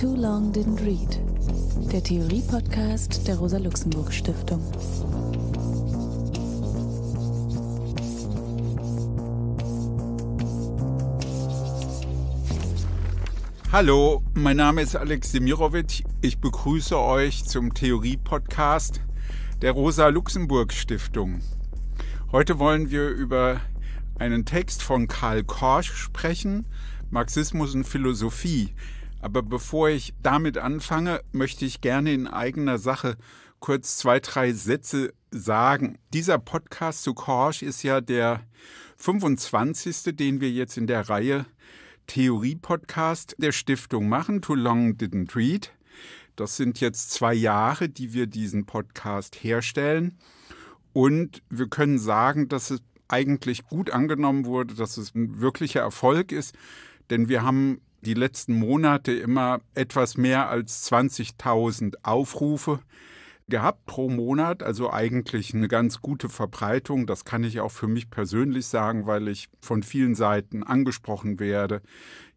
Too Long Didn't Read, der Theorie-Podcast der Rosa-Luxemburg-Stiftung. Hallo, mein Name ist Alex Semirovic. Ich begrüße euch zum Theorie-Podcast der Rosa-Luxemburg-Stiftung. Heute wollen wir über einen Text von Karl Korsch sprechen, Marxismus und Philosophie. Aber bevor ich damit anfange, möchte ich gerne in eigener Sache kurz zwei, drei Sätze sagen. Dieser Podcast zu Korsch ist ja der 25., den wir jetzt in der Reihe Theorie-Podcast der Stiftung machen, Too Long Didn't Read. Das sind jetzt zwei Jahre, die wir diesen Podcast herstellen. Und wir können sagen, dass es eigentlich gut angenommen wurde, dass es ein wirklicher Erfolg ist, denn wir haben die letzten Monate immer etwas mehr als 20.000 Aufrufe gehabt pro Monat, also eigentlich eine ganz gute Verbreitung. Das kann ich auch für mich persönlich sagen, weil ich von vielen Seiten angesprochen werde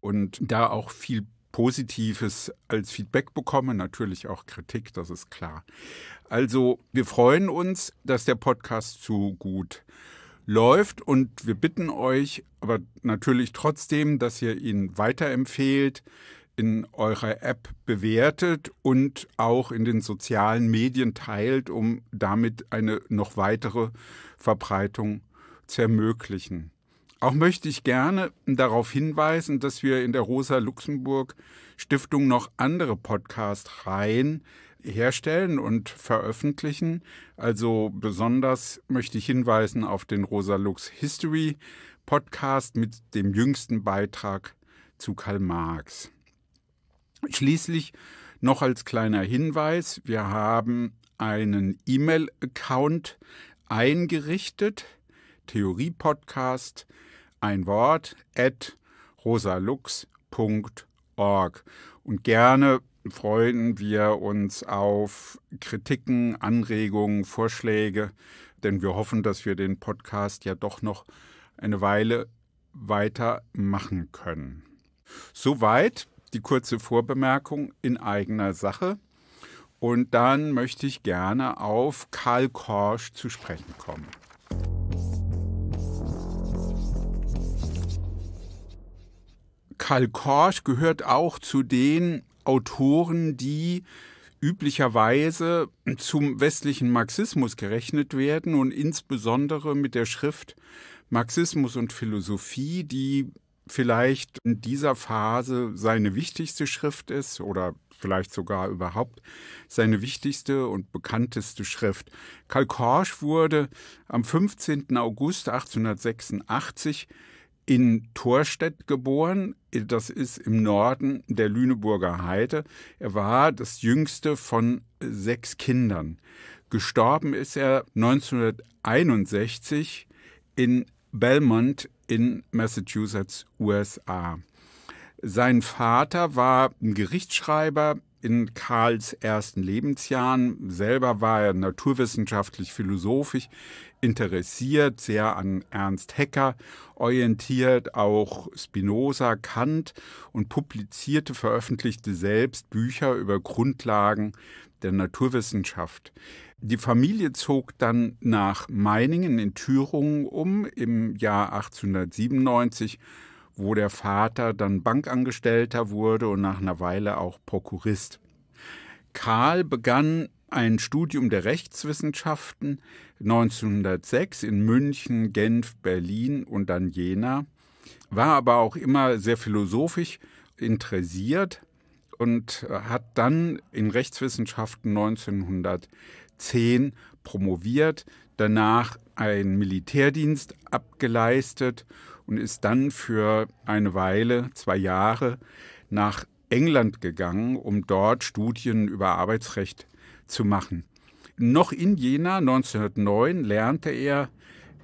und da auch viel Positives als Feedback bekomme, natürlich auch Kritik, das ist klar. Also wir freuen uns, dass der Podcast so gut läuft. Und wir bitten euch aber natürlich trotzdem, dass ihr ihn weiterempfehlt, in eurer App bewertet und auch in den sozialen Medien teilt, um damit eine noch weitere Verbreitung zu ermöglichen. Auch möchte ich gerne darauf hinweisen, dass wir in der Rosa Luxemburg Stiftung noch andere Podcast-Reihen herstellen und veröffentlichen. Also besonders möchte ich hinweisen auf den Rosalux History Podcast mit dem jüngsten Beitrag zu Karl Marx. Schließlich noch als kleiner Hinweis, wir haben einen E-Mail-Account eingerichtet, Theorie-Podcast, ein Wort, at rosalux.org. Und gerne freuen wir uns auf Kritiken, Anregungen, Vorschläge, denn wir hoffen, dass wir den Podcast ja doch noch eine Weile weitermachen können. Soweit die kurze Vorbemerkung in eigener Sache. Und dann möchte ich gerne auf Karl Korsch zu sprechen kommen. Karl Korsch gehört auch zu den Autoren, die üblicherweise zum westlichen Marxismus gerechnet werden und insbesondere mit der Schrift Marxismus und Philosophie, die vielleicht in dieser Phase seine wichtigste Schrift ist oder vielleicht sogar überhaupt seine wichtigste und bekannteste Schrift. Karl Korsch wurde am 15. August 1886 in Thorstedt geboren. Das ist im Norden der Lüneburger Heide. Er war das jüngste von sechs Kindern. Gestorben ist er 1961 in Belmont in Massachusetts, USA. Sein Vater war ein Gerichtsschreiber in Karls ersten Lebensjahren. Selber war er naturwissenschaftlich, philosophisch interessiert, sehr an Ernst Hecker orientiert, auch Spinoza, Kant und publizierte, veröffentlichte selbst Bücher über Grundlagen der Naturwissenschaft. Die Familie zog dann nach Meiningen in Thüringen um im Jahr 1897 wo der Vater dann Bankangestellter wurde und nach einer Weile auch Prokurist. Karl begann ein Studium der Rechtswissenschaften 1906 in München, Genf, Berlin und dann Jena, war aber auch immer sehr philosophisch interessiert und hat dann in Rechtswissenschaften 1910 promoviert, danach einen Militärdienst abgeleistet und ist dann für eine Weile, zwei Jahre, nach England gegangen, um dort Studien über Arbeitsrecht zu machen. Noch in Jena 1909 lernte er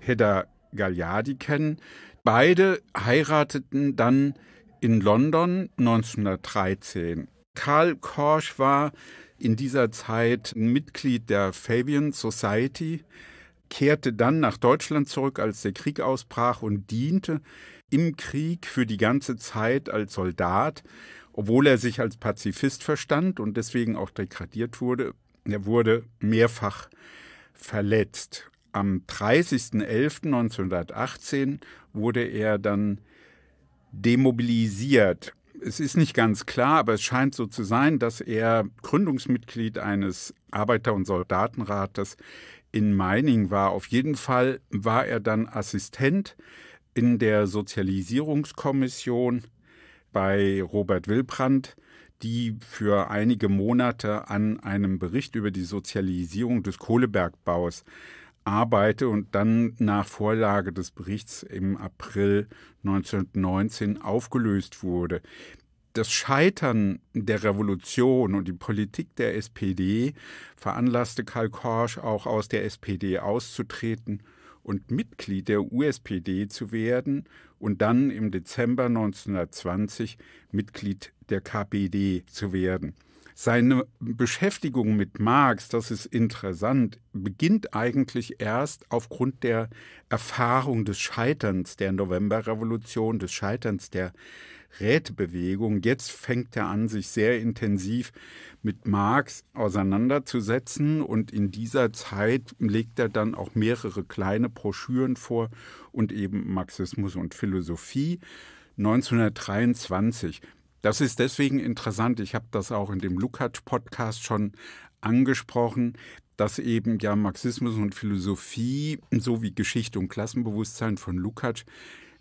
Hedda Gagliardi kennen. Beide heirateten dann in London 1913. Karl Korsch war in dieser Zeit Mitglied der Fabian Society, kehrte dann nach Deutschland zurück, als der Krieg ausbrach und diente im Krieg für die ganze Zeit als Soldat, obwohl er sich als Pazifist verstand und deswegen auch degradiert wurde. Er wurde mehrfach verletzt. Am 30.11.1918 wurde er dann demobilisiert. Es ist nicht ganz klar, aber es scheint so zu sein, dass er Gründungsmitglied eines Arbeiter- und Soldatenrates in Meining war. Auf jeden Fall war er dann Assistent in der Sozialisierungskommission bei Robert Wilbrandt, die für einige Monate an einem Bericht über die Sozialisierung des Kohlebergbaus arbeite und dann nach Vorlage des Berichts im April 1919 aufgelöst wurde das Scheitern der Revolution und die Politik der SPD veranlasste Karl Korsch auch aus der SPD auszutreten und Mitglied der USPD zu werden und dann im Dezember 1920 Mitglied der KPD zu werden. Seine Beschäftigung mit Marx, das ist interessant, beginnt eigentlich erst aufgrund der Erfahrung des Scheiterns der Novemberrevolution, des Scheiterns der Rätebewegung. Jetzt fängt er an, sich sehr intensiv mit Marx auseinanderzusetzen und in dieser Zeit legt er dann auch mehrere kleine Broschüren vor und eben Marxismus und Philosophie. 1923. Das ist deswegen interessant. Ich habe das auch in dem lukacs podcast schon angesprochen, dass eben ja Marxismus und Philosophie sowie Geschichte und Klassenbewusstsein von Lukacs,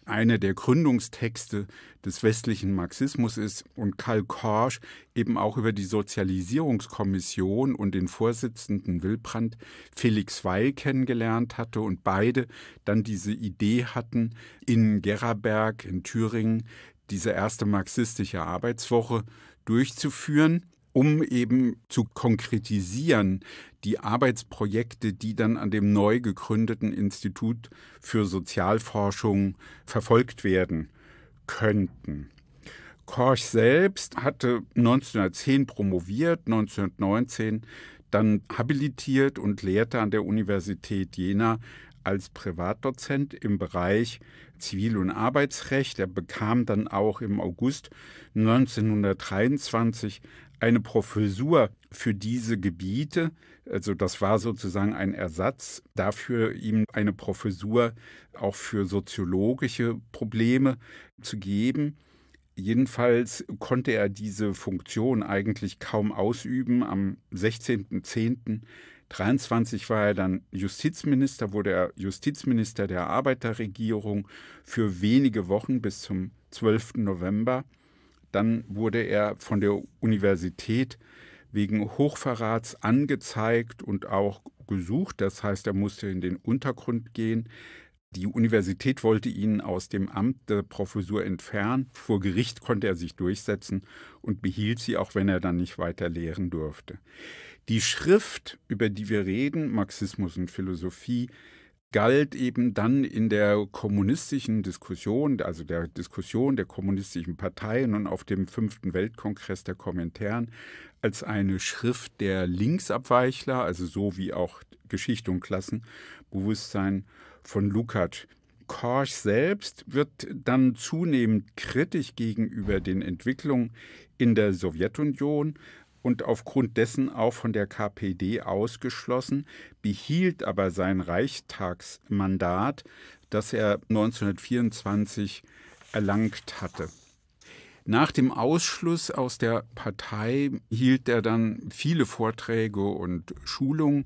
einer der Gründungstexte des westlichen Marxismus ist und Karl Korsch eben auch über die Sozialisierungskommission und den Vorsitzenden Wilbrand Felix Weil kennengelernt hatte und beide dann diese Idee hatten, in Geraberg in Thüringen diese erste marxistische Arbeitswoche durchzuführen um eben zu konkretisieren die Arbeitsprojekte, die dann an dem neu gegründeten Institut für Sozialforschung verfolgt werden könnten. Korch selbst hatte 1910 promoviert, 1919 dann habilitiert und lehrte an der Universität Jena als Privatdozent im Bereich Zivil- und Arbeitsrecht. Er bekam dann auch im August 1923 eine Professur für diese Gebiete. Also das war sozusagen ein Ersatz dafür, ihm eine Professur auch für soziologische Probleme zu geben. Jedenfalls konnte er diese Funktion eigentlich kaum ausüben. Am 16.10.23 war er dann Justizminister, wurde er Justizminister der Arbeiterregierung für wenige Wochen bis zum 12. November dann wurde er von der Universität wegen Hochverrats angezeigt und auch gesucht. Das heißt, er musste in den Untergrund gehen. Die Universität wollte ihn aus dem Amt der Professur entfernen. Vor Gericht konnte er sich durchsetzen und behielt sie, auch wenn er dann nicht weiter lehren durfte. Die Schrift, über die wir reden, Marxismus und Philosophie, galt eben dann in der kommunistischen Diskussion, also der Diskussion der kommunistischen Parteien und auf dem fünften Weltkongress der Kommentären als eine Schrift der Linksabweichler, also so wie auch Geschichte und Klassenbewusstsein von Lukács. Korsch selbst wird dann zunehmend kritisch gegenüber den Entwicklungen in der Sowjetunion, und aufgrund dessen auch von der KPD ausgeschlossen, behielt aber sein Reichstagsmandat, das er 1924 erlangt hatte. Nach dem Ausschluss aus der Partei hielt er dann viele Vorträge und Schulungen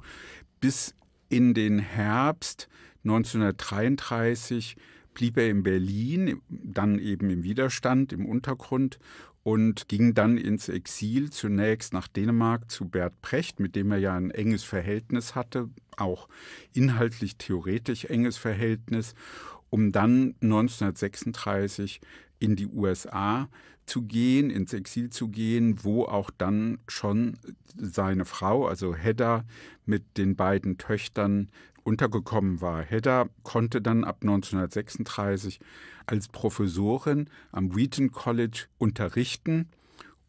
bis in den Herbst 1933 blieb er in Berlin, dann eben im Widerstand, im Untergrund und ging dann ins Exil, zunächst nach Dänemark zu Bert Precht, mit dem er ja ein enges Verhältnis hatte, auch inhaltlich theoretisch enges Verhältnis, um dann 1936 in die USA zu gehen, ins Exil zu gehen, wo auch dann schon seine Frau, also Hedda, mit den beiden Töchtern untergekommen war. Hedda konnte dann ab 1936 als Professorin am Wheaton College unterrichten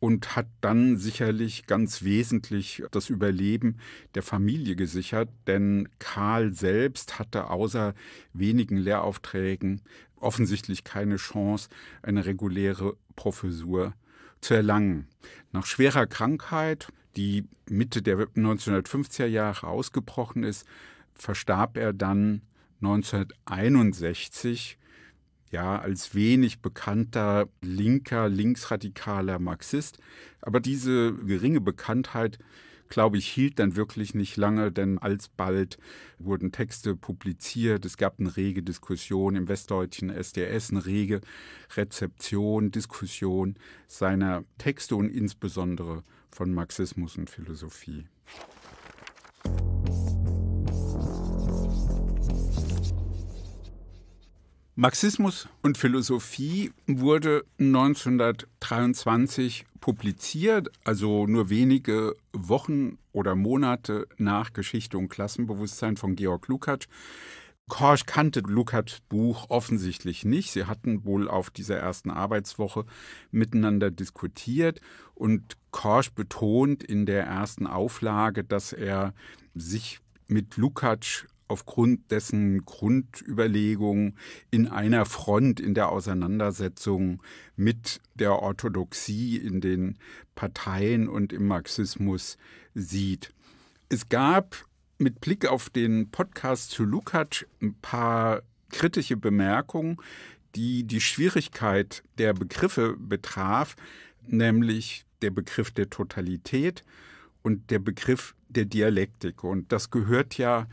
und hat dann sicherlich ganz wesentlich das Überleben der Familie gesichert, denn Karl selbst hatte außer wenigen Lehraufträgen offensichtlich keine Chance, eine reguläre Professur zu erlangen. Nach schwerer Krankheit, die Mitte der 1950er Jahre ausgebrochen ist, verstarb er dann 1961 ja, als wenig bekannter linker, linksradikaler Marxist. Aber diese geringe Bekanntheit, glaube ich, hielt dann wirklich nicht lange, denn alsbald wurden Texte publiziert, es gab eine rege Diskussion im westdeutschen SDS, eine rege Rezeption, Diskussion seiner Texte und insbesondere von Marxismus und Philosophie. Marxismus und Philosophie wurde 1923 publiziert, also nur wenige Wochen oder Monate nach Geschichte und Klassenbewusstsein von Georg Lukacs. Korsch kannte Lukacs Buch offensichtlich nicht. Sie hatten wohl auf dieser ersten Arbeitswoche miteinander diskutiert und Korsch betont in der ersten Auflage, dass er sich mit Lukács aufgrund dessen Grundüberlegung in einer Front in der Auseinandersetzung mit der Orthodoxie in den Parteien und im Marxismus sieht. Es gab mit Blick auf den Podcast zu Lukacs ein paar kritische Bemerkungen, die die Schwierigkeit der Begriffe betraf, nämlich der Begriff der Totalität und der Begriff der Dialektik. Und das gehört ja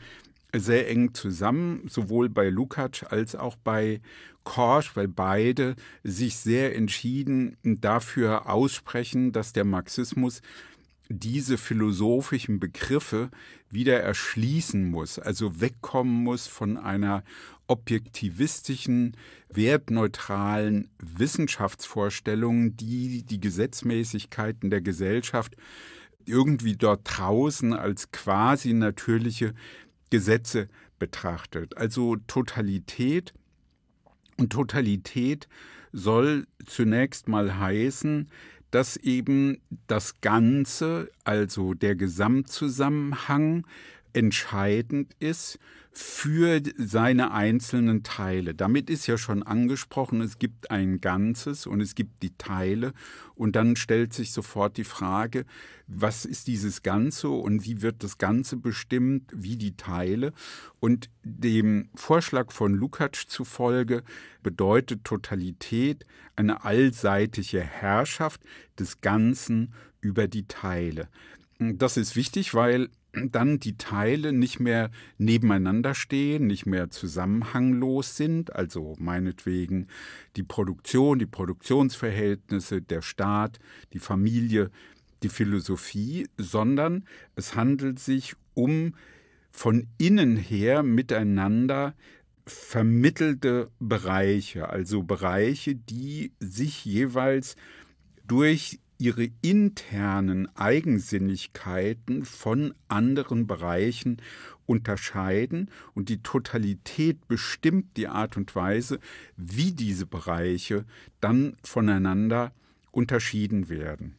sehr eng zusammen, sowohl bei Lukacs als auch bei Korsch, weil beide sich sehr entschieden dafür aussprechen, dass der Marxismus diese philosophischen Begriffe wieder erschließen muss, also wegkommen muss von einer objektivistischen, wertneutralen Wissenschaftsvorstellung, die die Gesetzmäßigkeiten der Gesellschaft irgendwie dort draußen als quasi natürliche Gesetze betrachtet. Also Totalität. Und Totalität soll zunächst mal heißen, dass eben das Ganze, also der Gesamtzusammenhang, entscheidend ist für seine einzelnen Teile. Damit ist ja schon angesprochen, es gibt ein Ganzes und es gibt die Teile und dann stellt sich sofort die Frage, was ist dieses Ganze und wie wird das Ganze bestimmt, wie die Teile. Und dem Vorschlag von Lukacs zufolge bedeutet Totalität eine allseitige Herrschaft des Ganzen über die Teile. Das ist wichtig, weil dann die Teile nicht mehr nebeneinander stehen, nicht mehr zusammenhanglos sind, also meinetwegen die Produktion, die Produktionsverhältnisse, der Staat, die Familie, die Philosophie, sondern es handelt sich um von innen her miteinander vermittelte Bereiche, also Bereiche, die sich jeweils durch ihre internen Eigensinnigkeiten von anderen Bereichen unterscheiden und die Totalität bestimmt die Art und Weise, wie diese Bereiche dann voneinander unterschieden werden.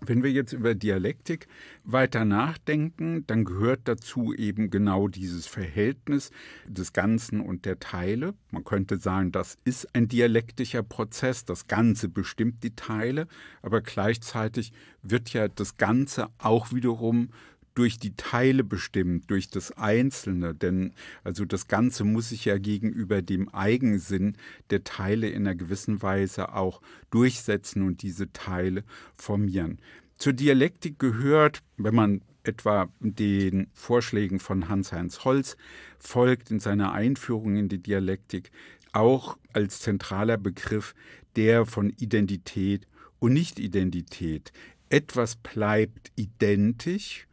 Wenn wir jetzt über Dialektik weiter nachdenken, dann gehört dazu eben genau dieses Verhältnis des Ganzen und der Teile. Man könnte sagen, das ist ein dialektischer Prozess, das Ganze bestimmt die Teile, aber gleichzeitig wird ja das Ganze auch wiederum durch die Teile bestimmt, durch das Einzelne. Denn also das Ganze muss sich ja gegenüber dem Eigensinn der Teile in einer gewissen Weise auch durchsetzen und diese Teile formieren. Zur Dialektik gehört, wenn man etwa den Vorschlägen von Hans-Heinz Holz folgt in seiner Einführung in die Dialektik, auch als zentraler Begriff der von Identität und Nicht-Identität. Etwas bleibt identisch,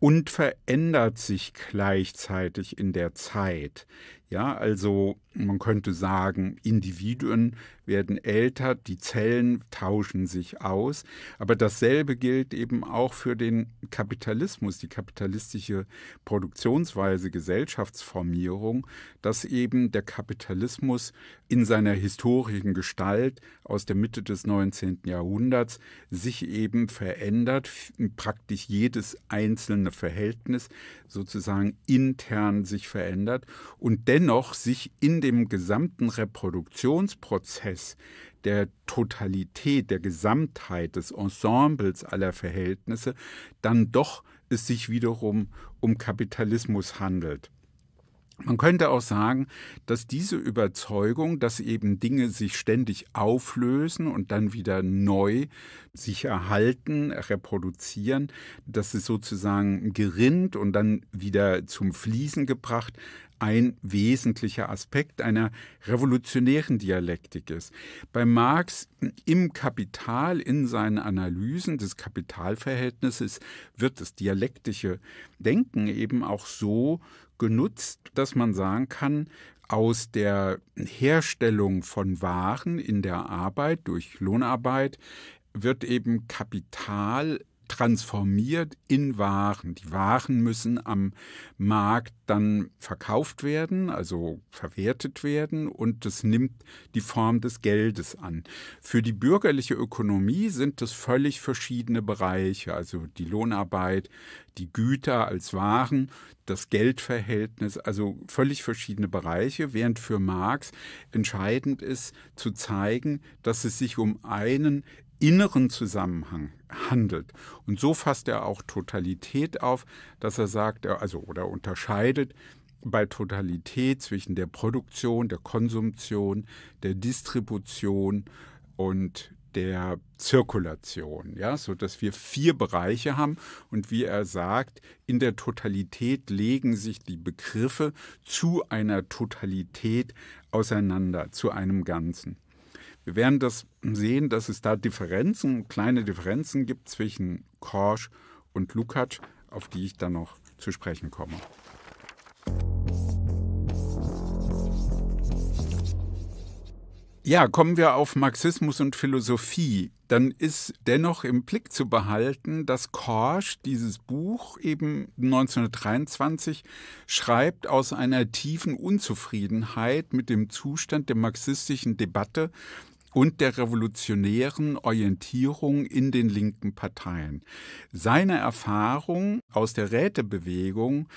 und verändert sich gleichzeitig in der Zeit. Ja, also man könnte sagen, Individuen werden älter, die Zellen tauschen sich aus, aber dasselbe gilt eben auch für den Kapitalismus, die kapitalistische Produktionsweise, Gesellschaftsformierung, dass eben der Kapitalismus in seiner historischen Gestalt aus der Mitte des 19. Jahrhunderts sich eben verändert, praktisch jedes einzelne Verhältnis sozusagen intern sich verändert und dennoch dennoch sich in dem gesamten Reproduktionsprozess der Totalität, der Gesamtheit des Ensembles aller Verhältnisse dann doch es sich wiederum um Kapitalismus handelt. Man könnte auch sagen, dass diese Überzeugung, dass eben Dinge sich ständig auflösen und dann wieder neu sich erhalten, reproduzieren, dass es sozusagen gerinnt und dann wieder zum Fließen gebracht, ein wesentlicher Aspekt einer revolutionären Dialektik ist. Bei Marx im Kapital, in seinen Analysen des Kapitalverhältnisses, wird das dialektische Denken eben auch so genutzt, dass man sagen kann, aus der Herstellung von Waren in der Arbeit durch Lohnarbeit wird eben Kapital transformiert in Waren. Die Waren müssen am Markt dann verkauft werden, also verwertet werden und das nimmt die Form des Geldes an. Für die bürgerliche Ökonomie sind das völlig verschiedene Bereiche, also die Lohnarbeit, die Güter als Waren, das Geldverhältnis, also völlig verschiedene Bereiche, während für Marx entscheidend ist zu zeigen, dass es sich um einen inneren Zusammenhang handelt. Und so fasst er auch Totalität auf, dass er sagt, also oder unterscheidet bei Totalität zwischen der Produktion, der Konsumtion, der Distribution und der Zirkulation, ja, so dass wir vier Bereiche haben und wie er sagt, in der Totalität legen sich die Begriffe zu einer Totalität auseinander, zu einem Ganzen. Wir werden das sehen, dass es da Differenzen, kleine Differenzen gibt zwischen Korsch und Lukacs, auf die ich dann noch zu sprechen komme. Ja, kommen wir auf Marxismus und Philosophie. Dann ist dennoch im Blick zu behalten, dass Korsch dieses Buch eben 1923 schreibt aus einer tiefen Unzufriedenheit mit dem Zustand der marxistischen Debatte und der revolutionären Orientierung in den linken Parteien. Seine Erfahrung aus der Rätebewegung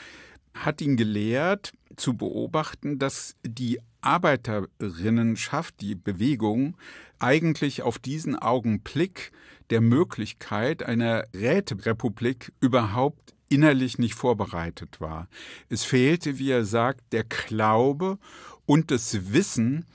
hat ihn gelehrt zu beobachten, dass die Arbeiterinnenschaft, die Bewegung, eigentlich auf diesen Augenblick der Möglichkeit einer Räterepublik überhaupt innerlich nicht vorbereitet war. Es fehlte, wie er sagt, der Glaube und das Wissen,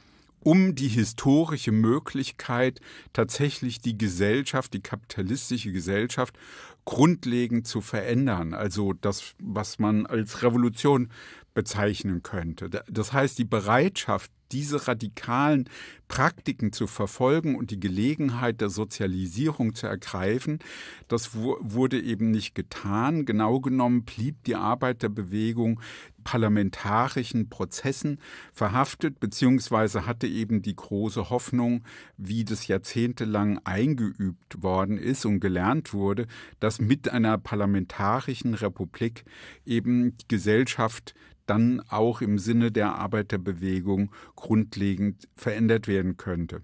um die historische Möglichkeit, tatsächlich die Gesellschaft, die kapitalistische Gesellschaft grundlegend zu verändern. Also das, was man als Revolution bezeichnen könnte. Das heißt, die Bereitschaft, diese radikalen Praktiken zu verfolgen und die Gelegenheit der Sozialisierung zu ergreifen, das wurde eben nicht getan. Genau genommen blieb die Arbeiterbewegung parlamentarischen Prozessen verhaftet, beziehungsweise hatte eben die große Hoffnung, wie das jahrzehntelang eingeübt worden ist und gelernt wurde, dass mit einer parlamentarischen Republik eben die Gesellschaft dann auch im Sinne der Arbeiterbewegung grundlegend verändert werden könnte.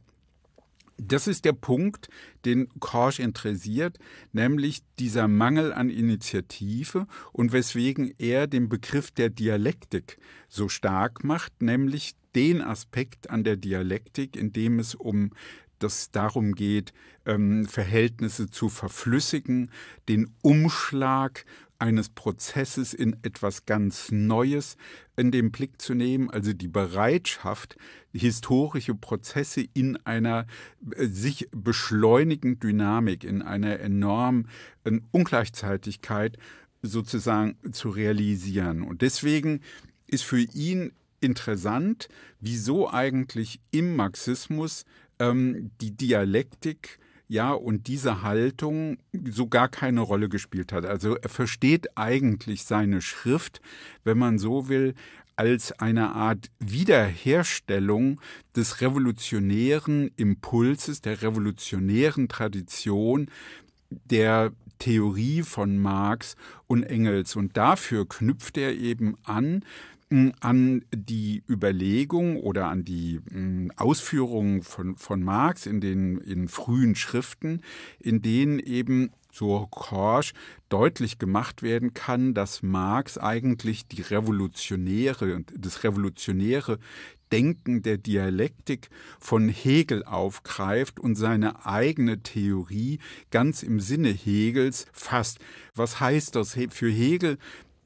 Das ist der Punkt, den Korsch interessiert, nämlich dieser Mangel an Initiative und weswegen er den Begriff der Dialektik so stark macht, nämlich den Aspekt an der Dialektik, in dem es um das darum geht, ähm, Verhältnisse zu verflüssigen, den Umschlag eines Prozesses in etwas ganz Neues in den Blick zu nehmen, also die Bereitschaft, historische Prozesse in einer äh, sich beschleunigenden Dynamik, in einer enormen Ungleichzeitigkeit sozusagen zu realisieren. Und deswegen ist für ihn interessant, wieso eigentlich im Marxismus ähm, die Dialektik ja, und diese Haltung so gar keine Rolle gespielt hat. Also er versteht eigentlich seine Schrift, wenn man so will, als eine Art Wiederherstellung des revolutionären Impulses, der revolutionären Tradition, der Theorie von Marx und Engels. Und dafür knüpft er eben an an die Überlegung oder an die hm, Ausführungen von, von Marx in den in frühen Schriften, in denen eben so Korsch deutlich gemacht werden kann, dass Marx eigentlich die revolutionäre und das revolutionäre Denken der Dialektik von Hegel aufgreift und seine eigene Theorie ganz im Sinne Hegels fasst. Was heißt das für Hegel?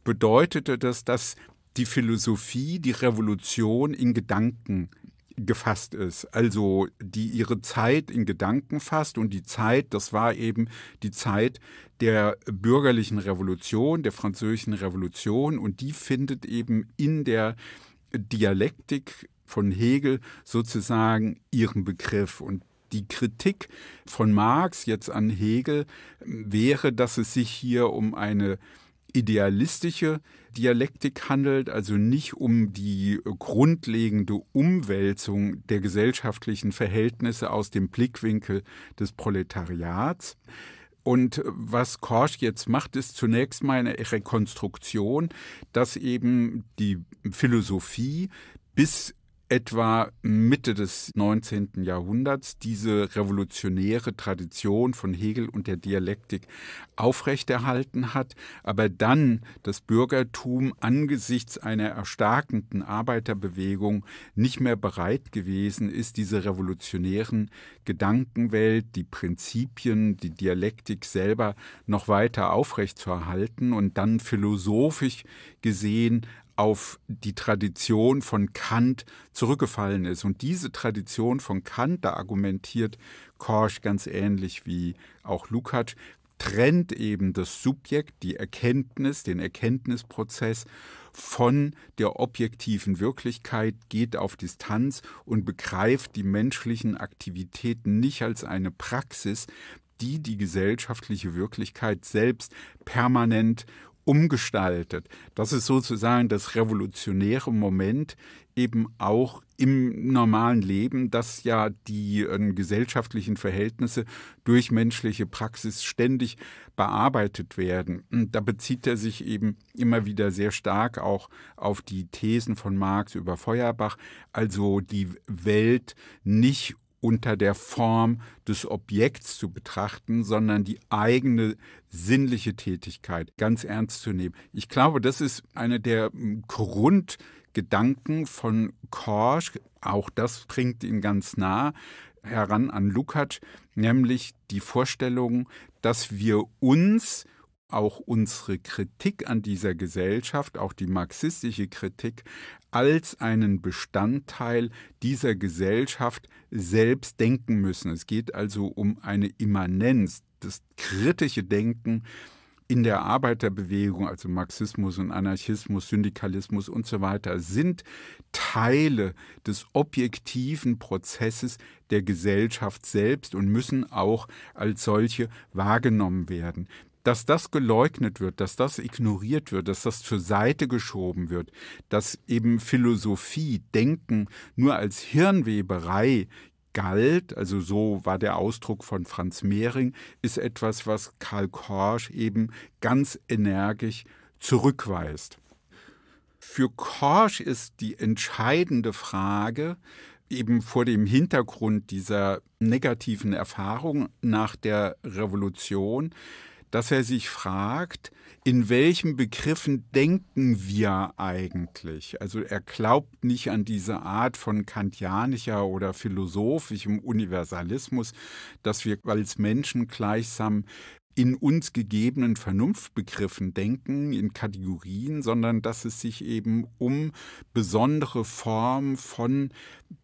Bedeutete das, dass die Philosophie, die Revolution in Gedanken gefasst ist, also die ihre Zeit in Gedanken fasst und die Zeit, das war eben die Zeit der bürgerlichen Revolution, der französischen Revolution und die findet eben in der Dialektik von Hegel sozusagen ihren Begriff und die Kritik von Marx jetzt an Hegel ähm, wäre, dass es sich hier um eine idealistische Dialektik handelt, also nicht um die äh, grundlegende Umwälzung der gesellschaftlichen Verhältnisse aus dem Blickwinkel des Proletariats. Und äh, was Korsch jetzt macht, ist zunächst mal eine Rekonstruktion, dass eben die Philosophie bis etwa Mitte des 19. Jahrhunderts diese revolutionäre Tradition von Hegel und der Dialektik aufrechterhalten hat, aber dann das Bürgertum angesichts einer erstarkenden Arbeiterbewegung nicht mehr bereit gewesen ist, diese revolutionären Gedankenwelt, die Prinzipien, die Dialektik selber noch weiter aufrechtzuerhalten und dann philosophisch gesehen auf die Tradition von Kant zurückgefallen ist. Und diese Tradition von Kant, da argumentiert Korsch ganz ähnlich wie auch Lukacs, trennt eben das Subjekt, die Erkenntnis, den Erkenntnisprozess von der objektiven Wirklichkeit, geht auf Distanz und begreift die menschlichen Aktivitäten nicht als eine Praxis, die die gesellschaftliche Wirklichkeit selbst permanent umgestaltet. Das ist sozusagen das revolutionäre Moment eben auch im normalen Leben, dass ja die äh, gesellschaftlichen Verhältnisse durch menschliche Praxis ständig bearbeitet werden. Und da bezieht er sich eben immer wieder sehr stark auch auf die Thesen von Marx über Feuerbach, also die Welt nicht unter der Form des Objekts zu betrachten, sondern die eigene sinnliche Tätigkeit ganz ernst zu nehmen. Ich glaube, das ist einer der hm, Grundgedanken von Korsch. Auch das bringt ihn ganz nah heran an Lukacs, nämlich die Vorstellung, dass wir uns auch unsere Kritik an dieser Gesellschaft, auch die marxistische Kritik, als einen Bestandteil dieser Gesellschaft selbst denken müssen. Es geht also um eine Immanenz, das kritische Denken in der Arbeiterbewegung, also Marxismus und Anarchismus, Syndikalismus und so weiter, sind Teile des objektiven Prozesses der Gesellschaft selbst und müssen auch als solche wahrgenommen werden dass das geleugnet wird, dass das ignoriert wird, dass das zur Seite geschoben wird, dass eben Philosophie, Denken nur als Hirnweberei galt, also so war der Ausdruck von Franz Mehring, ist etwas, was Karl Korsch eben ganz energisch zurückweist. Für Korsch ist die entscheidende Frage, eben vor dem Hintergrund dieser negativen Erfahrung nach der Revolution, dass er sich fragt, in welchen Begriffen denken wir eigentlich? Also er glaubt nicht an diese Art von kantianischer oder philosophischem Universalismus, dass wir als Menschen gleichsam in uns gegebenen Vernunftbegriffen denken, in Kategorien, sondern dass es sich eben um besondere Formen von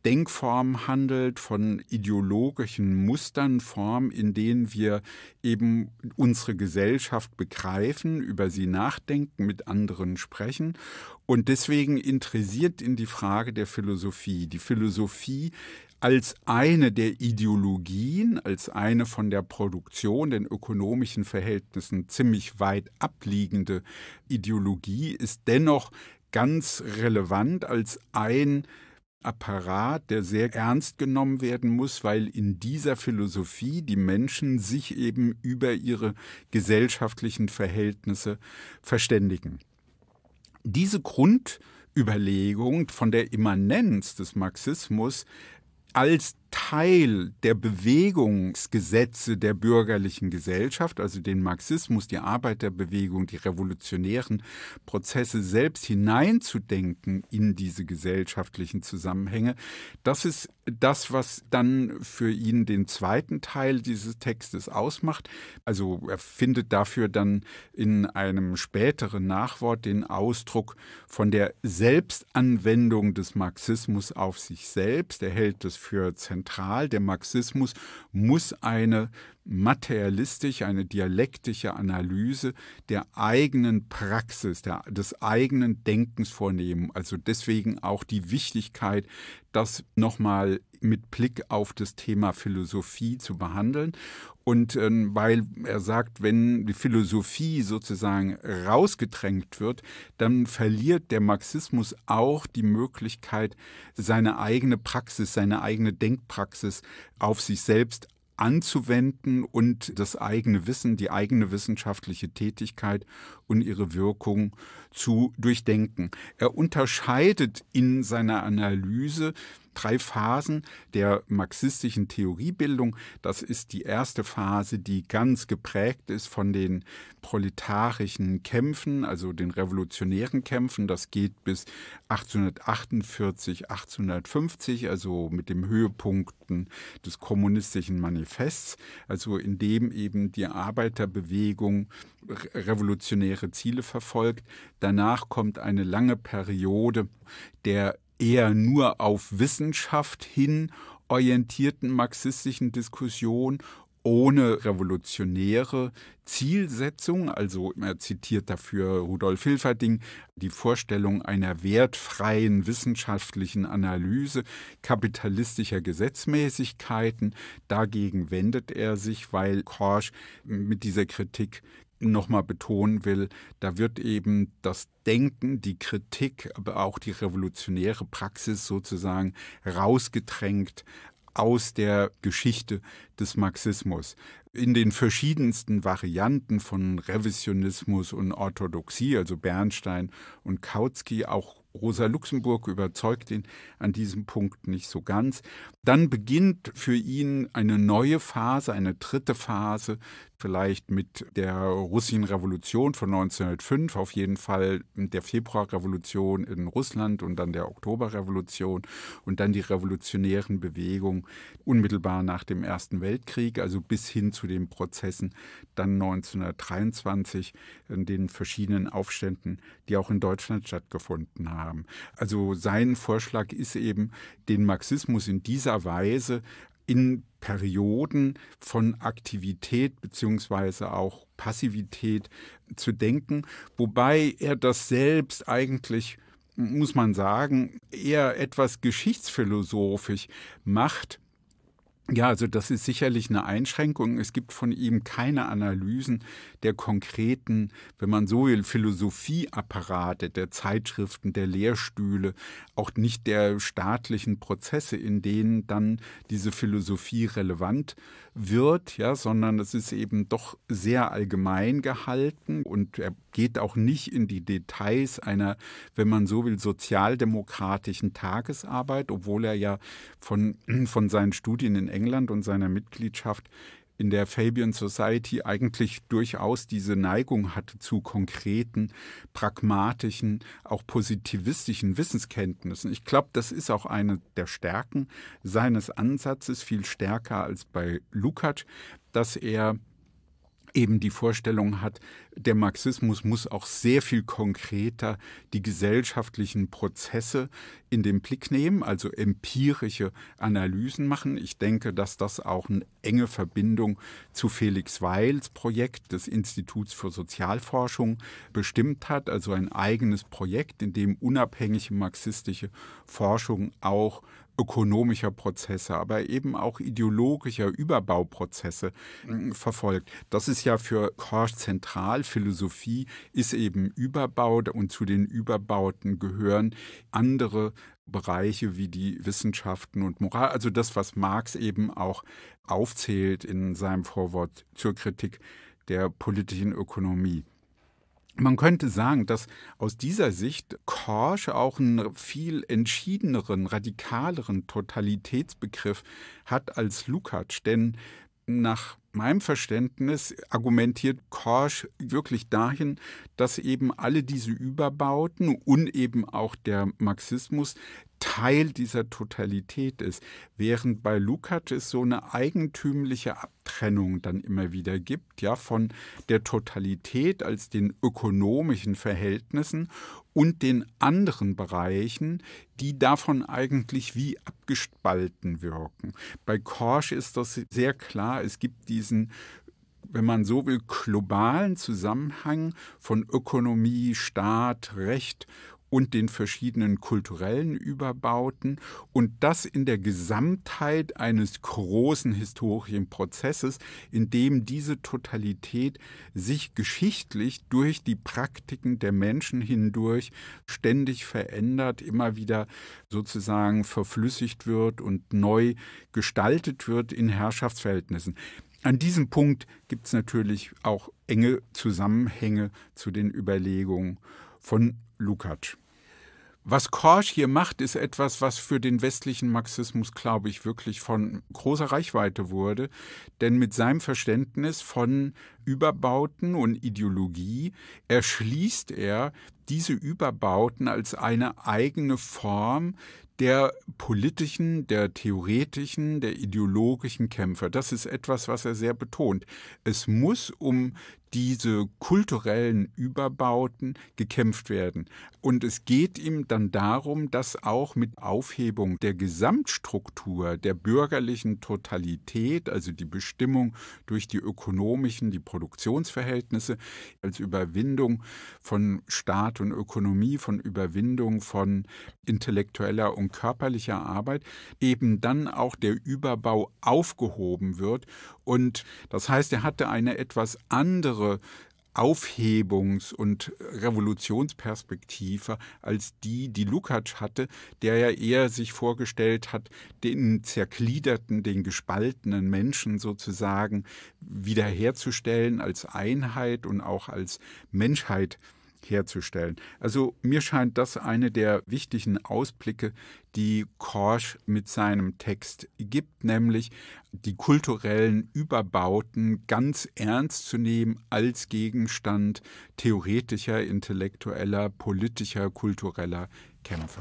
Denkformen handelt, von ideologischen Mustern, Formen, in denen wir eben unsere Gesellschaft begreifen, über sie nachdenken, mit anderen sprechen. Und deswegen interessiert in die Frage der Philosophie. Die Philosophie als eine der Ideologien, als eine von der Produktion, den ökonomischen Verhältnissen ziemlich weit abliegende Ideologie, ist dennoch ganz relevant als ein Apparat, der sehr ernst genommen werden muss, weil in dieser Philosophie die Menschen sich eben über ihre gesellschaftlichen Verhältnisse verständigen. Diese Grundüberlegung von der Immanenz des Marxismus als Teil der Bewegungsgesetze der bürgerlichen Gesellschaft, also den Marxismus, die Arbeiterbewegung, die revolutionären Prozesse selbst hineinzudenken in diese gesellschaftlichen Zusammenhänge, das ist das, was dann für ihn den zweiten Teil dieses Textes ausmacht. Also er findet dafür dann in einem späteren Nachwort den Ausdruck von der Selbstanwendung des Marxismus auf sich selbst. Er hält das für zentral. Der Marxismus muss eine materialistisch, eine dialektische Analyse der eigenen Praxis, der, des eigenen Denkens vornehmen. Also deswegen auch die Wichtigkeit, das nochmal mit Blick auf das Thema Philosophie zu behandeln. Und äh, weil er sagt, wenn die Philosophie sozusagen rausgedrängt wird, dann verliert der Marxismus auch die Möglichkeit, seine eigene Praxis, seine eigene Denkpraxis auf sich selbst anzuwenden und das eigene Wissen, die eigene wissenschaftliche Tätigkeit und ihre Wirkung zu durchdenken. Er unterscheidet in seiner Analyse drei Phasen der marxistischen Theoriebildung. Das ist die erste Phase, die ganz geprägt ist von den proletarischen Kämpfen, also den revolutionären Kämpfen. Das geht bis 1848, 1850, also mit dem Höhepunkten des kommunistischen Manifests, also in dem eben die Arbeiterbewegung revolutionäre Ziele verfolgt. Danach kommt eine lange Periode der eher nur auf Wissenschaft hin orientierten marxistischen Diskussion ohne revolutionäre Zielsetzung. Also er zitiert dafür Rudolf Hilferding die Vorstellung einer wertfreien wissenschaftlichen Analyse kapitalistischer Gesetzmäßigkeiten. Dagegen wendet er sich, weil Korsch mit dieser Kritik nochmal betonen will, da wird eben das Denken, die Kritik, aber auch die revolutionäre Praxis sozusagen rausgedrängt aus der Geschichte des Marxismus. In den verschiedensten Varianten von Revisionismus und Orthodoxie, also Bernstein und Kautsky, auch Rosa Luxemburg überzeugt ihn an diesem Punkt nicht so ganz. Dann beginnt für ihn eine neue Phase, eine dritte Phase vielleicht mit der russischen Revolution von 1905, auf jeden Fall mit der Februarrevolution in Russland und dann der Oktoberrevolution und dann die revolutionären Bewegungen unmittelbar nach dem Ersten Weltkrieg, also bis hin zu den Prozessen dann 1923, in den verschiedenen Aufständen, die auch in Deutschland stattgefunden haben. Also sein Vorschlag ist eben, den Marxismus in dieser Weise in Perioden von Aktivität beziehungsweise auch Passivität zu denken, wobei er das selbst eigentlich, muss man sagen, eher etwas geschichtsphilosophisch macht, ja, also das ist sicherlich eine Einschränkung. Es gibt von ihm keine Analysen der konkreten, wenn man so will, Philosophieapparate, der Zeitschriften, der Lehrstühle, auch nicht der staatlichen Prozesse, in denen dann diese Philosophie relevant wird, ja, sondern es ist eben doch sehr allgemein gehalten und er geht auch nicht in die Details einer, wenn man so will, sozialdemokratischen Tagesarbeit, obwohl er ja von, von seinen Studien in England und seiner Mitgliedschaft in der Fabian Society eigentlich durchaus diese Neigung hatte zu konkreten, pragmatischen, auch positivistischen Wissenskenntnissen. Ich glaube, das ist auch eine der Stärken seines Ansatzes, viel stärker als bei Lukacs, dass er eben die Vorstellung hat, der Marxismus muss auch sehr viel konkreter die gesellschaftlichen Prozesse in den Blick nehmen, also empirische Analysen machen. Ich denke, dass das auch eine enge Verbindung zu Felix Weils Projekt des Instituts für Sozialforschung bestimmt hat, also ein eigenes Projekt, in dem unabhängige marxistische Forschung auch ökonomischer Prozesse, aber eben auch ideologischer Überbauprozesse verfolgt. Das ist ja für Korsch zentral. Philosophie ist eben Überbau und zu den Überbauten gehören andere Bereiche wie die Wissenschaften und Moral, also das, was Marx eben auch aufzählt in seinem Vorwort zur Kritik der politischen Ökonomie. Man könnte sagen, dass aus dieser Sicht Korsch auch einen viel entschiedeneren, radikaleren Totalitätsbegriff hat als Lukacs. Denn nach meinem Verständnis argumentiert Korsch wirklich dahin, dass eben alle diese Überbauten und eben auch der Marxismus Teil dieser Totalität ist, während bei Lukacs es so eine eigentümliche Abtrennung dann immer wieder gibt, ja, von der Totalität als den ökonomischen Verhältnissen und den anderen Bereichen, die davon eigentlich wie abgespalten wirken. Bei Korsch ist das sehr klar, es gibt diesen wenn man so will, globalen Zusammenhang von Ökonomie, Staat, Recht und den verschiedenen kulturellen Überbauten und das in der Gesamtheit eines großen Historienprozesses, in dem diese Totalität sich geschichtlich durch die Praktiken der Menschen hindurch ständig verändert, immer wieder sozusagen verflüssigt wird und neu gestaltet wird in Herrschaftsverhältnissen. An diesem Punkt gibt es natürlich auch enge Zusammenhänge zu den Überlegungen von Lukács was Korsch hier macht, ist etwas, was für den westlichen Marxismus, glaube ich, wirklich von großer Reichweite wurde. Denn mit seinem Verständnis von Überbauten und Ideologie erschließt er diese Überbauten als eine eigene Form der politischen, der theoretischen, der ideologischen Kämpfer. Das ist etwas, was er sehr betont. Es muss um diese kulturellen Überbauten gekämpft werden. Und es geht ihm dann darum, dass auch mit Aufhebung der Gesamtstruktur der bürgerlichen Totalität, also die Bestimmung durch die ökonomischen, die Produktionsverhältnisse, als Überwindung von Staat und Ökonomie, von Überwindung von intellektueller und körperlicher Arbeit, eben dann auch der Überbau aufgehoben wird. Und das heißt, er hatte eine etwas andere andere Aufhebungs- und Revolutionsperspektive als die, die Lukacs hatte, der ja eher sich vorgestellt hat, den zergliederten, den gespaltenen Menschen sozusagen wiederherzustellen als Einheit und auch als Menschheit herzustellen. Also mir scheint das eine der wichtigen Ausblicke, die Korsch mit seinem Text gibt, nämlich die kulturellen Überbauten ganz ernst zu nehmen als Gegenstand theoretischer, intellektueller, politischer, kultureller Kämpfe.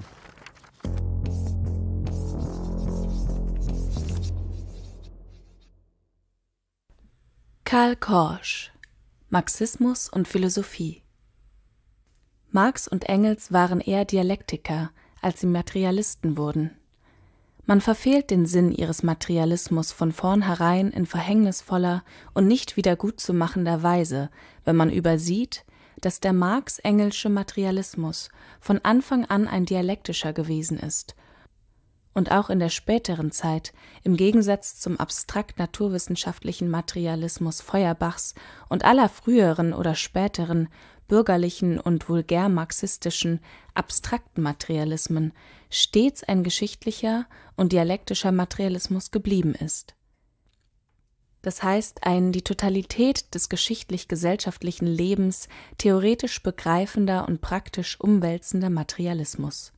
Karl Korsch Marxismus und Philosophie Marx und Engels waren eher Dialektiker, als sie Materialisten wurden. Man verfehlt den Sinn ihres Materialismus von vornherein in verhängnisvoller und nicht wiedergutzumachender Weise, wenn man übersieht, dass der marx-engelsche Materialismus von Anfang an ein dialektischer gewesen ist und auch in der späteren Zeit im Gegensatz zum abstrakt-naturwissenschaftlichen Materialismus Feuerbachs und aller früheren oder späteren bürgerlichen und vulgär marxistischen abstrakten Materialismen stets ein geschichtlicher und dialektischer Materialismus geblieben ist. Das heißt, ein die Totalität des geschichtlich-gesellschaftlichen Lebens theoretisch begreifender und praktisch umwälzender Materialismus.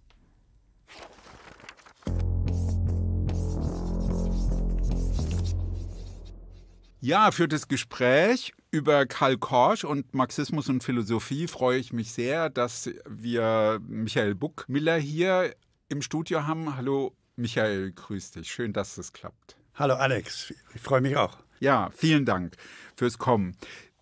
Ja, für das Gespräch über Karl Korsch und Marxismus und Philosophie freue ich mich sehr, dass wir Michael Buckmiller hier im Studio haben. Hallo Michael, grüß dich. Schön, dass es klappt. Hallo Alex, ich freue mich auch. Ja, vielen Dank fürs Kommen.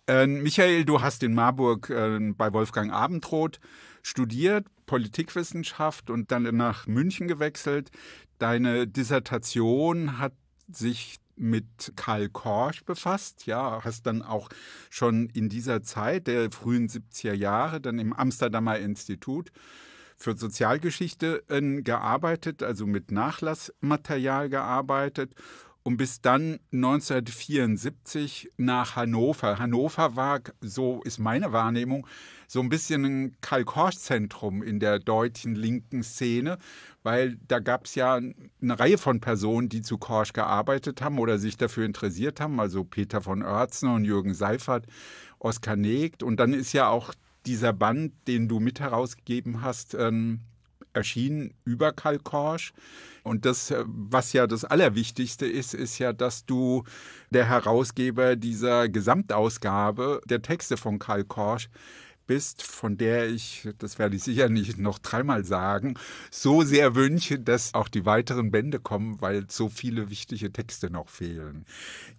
Ähm, Michael, du hast in Marburg ähm, bei Wolfgang Abendroth studiert, Politikwissenschaft und dann nach München gewechselt. Deine Dissertation hat sich mit Karl Korsch befasst, ja, hast dann auch schon in dieser Zeit der frühen 70er Jahre dann im Amsterdamer Institut für Sozialgeschichte äh, gearbeitet, also mit Nachlassmaterial gearbeitet und bis dann 1974 nach Hannover. Hannover war, so ist meine Wahrnehmung, so ein bisschen ein Kalkhorst-Zentrum in der deutschen linken Szene, weil da gab es ja eine Reihe von Personen, die zu Korsch gearbeitet haben oder sich dafür interessiert haben, also Peter von Oertzen und Jürgen Seifert, Oskar Negt. Und dann ist ja auch dieser Band, den du mit herausgegeben hast, ähm, erschienen über Karl Korsch. Und das, äh, was ja das Allerwichtigste ist, ist ja, dass du der Herausgeber dieser Gesamtausgabe der Texte von Karl Korsch bist, von der ich, das werde ich sicher nicht noch dreimal sagen, so sehr wünsche, dass auch die weiteren Bände kommen, weil so viele wichtige Texte noch fehlen.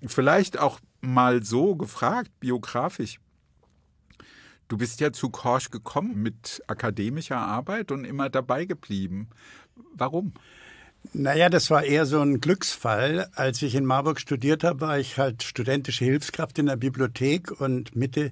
Vielleicht auch mal so gefragt, biografisch, Du bist ja zu Korsch gekommen mit akademischer Arbeit und immer dabei geblieben. Warum? Naja, das war eher so ein Glücksfall. Als ich in Marburg studiert habe, war ich halt studentische Hilfskraft in der Bibliothek und Mitte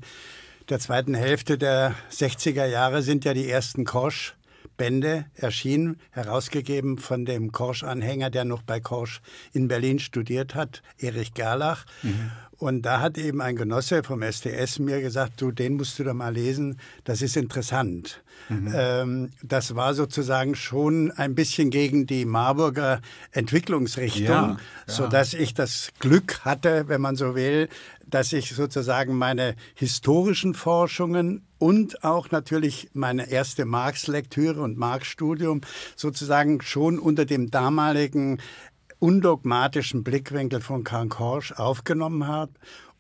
der zweiten Hälfte der 60er Jahre sind ja die ersten Korsch Bände erschienen, herausgegeben von dem Korsch-Anhänger, der noch bei Korsch in Berlin studiert hat, Erich Gerlach. Mhm. Und da hat eben ein Genosse vom STS mir gesagt, du, den musst du da mal lesen, das ist interessant. Mhm. Ähm, das war sozusagen schon ein bisschen gegen die Marburger Entwicklungsrichtung, ja, ja. sodass ich das Glück hatte, wenn man so will, dass ich sozusagen meine historischen Forschungen und auch natürlich meine erste Marx-Lektüre und Marx-Studium sozusagen schon unter dem damaligen undogmatischen Blickwinkel von Karl Korsch aufgenommen habe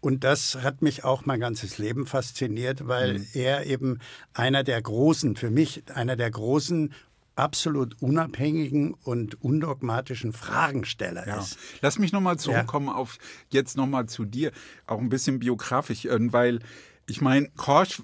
und das hat mich auch mein ganzes Leben fasziniert, weil mhm. er eben einer der großen, für mich einer der großen absolut unabhängigen und undogmatischen Fragensteller ja. ist. Lass mich nochmal zurückkommen ja. auf jetzt nochmal zu dir, auch ein bisschen biografisch, äh, weil ich meine, Korsch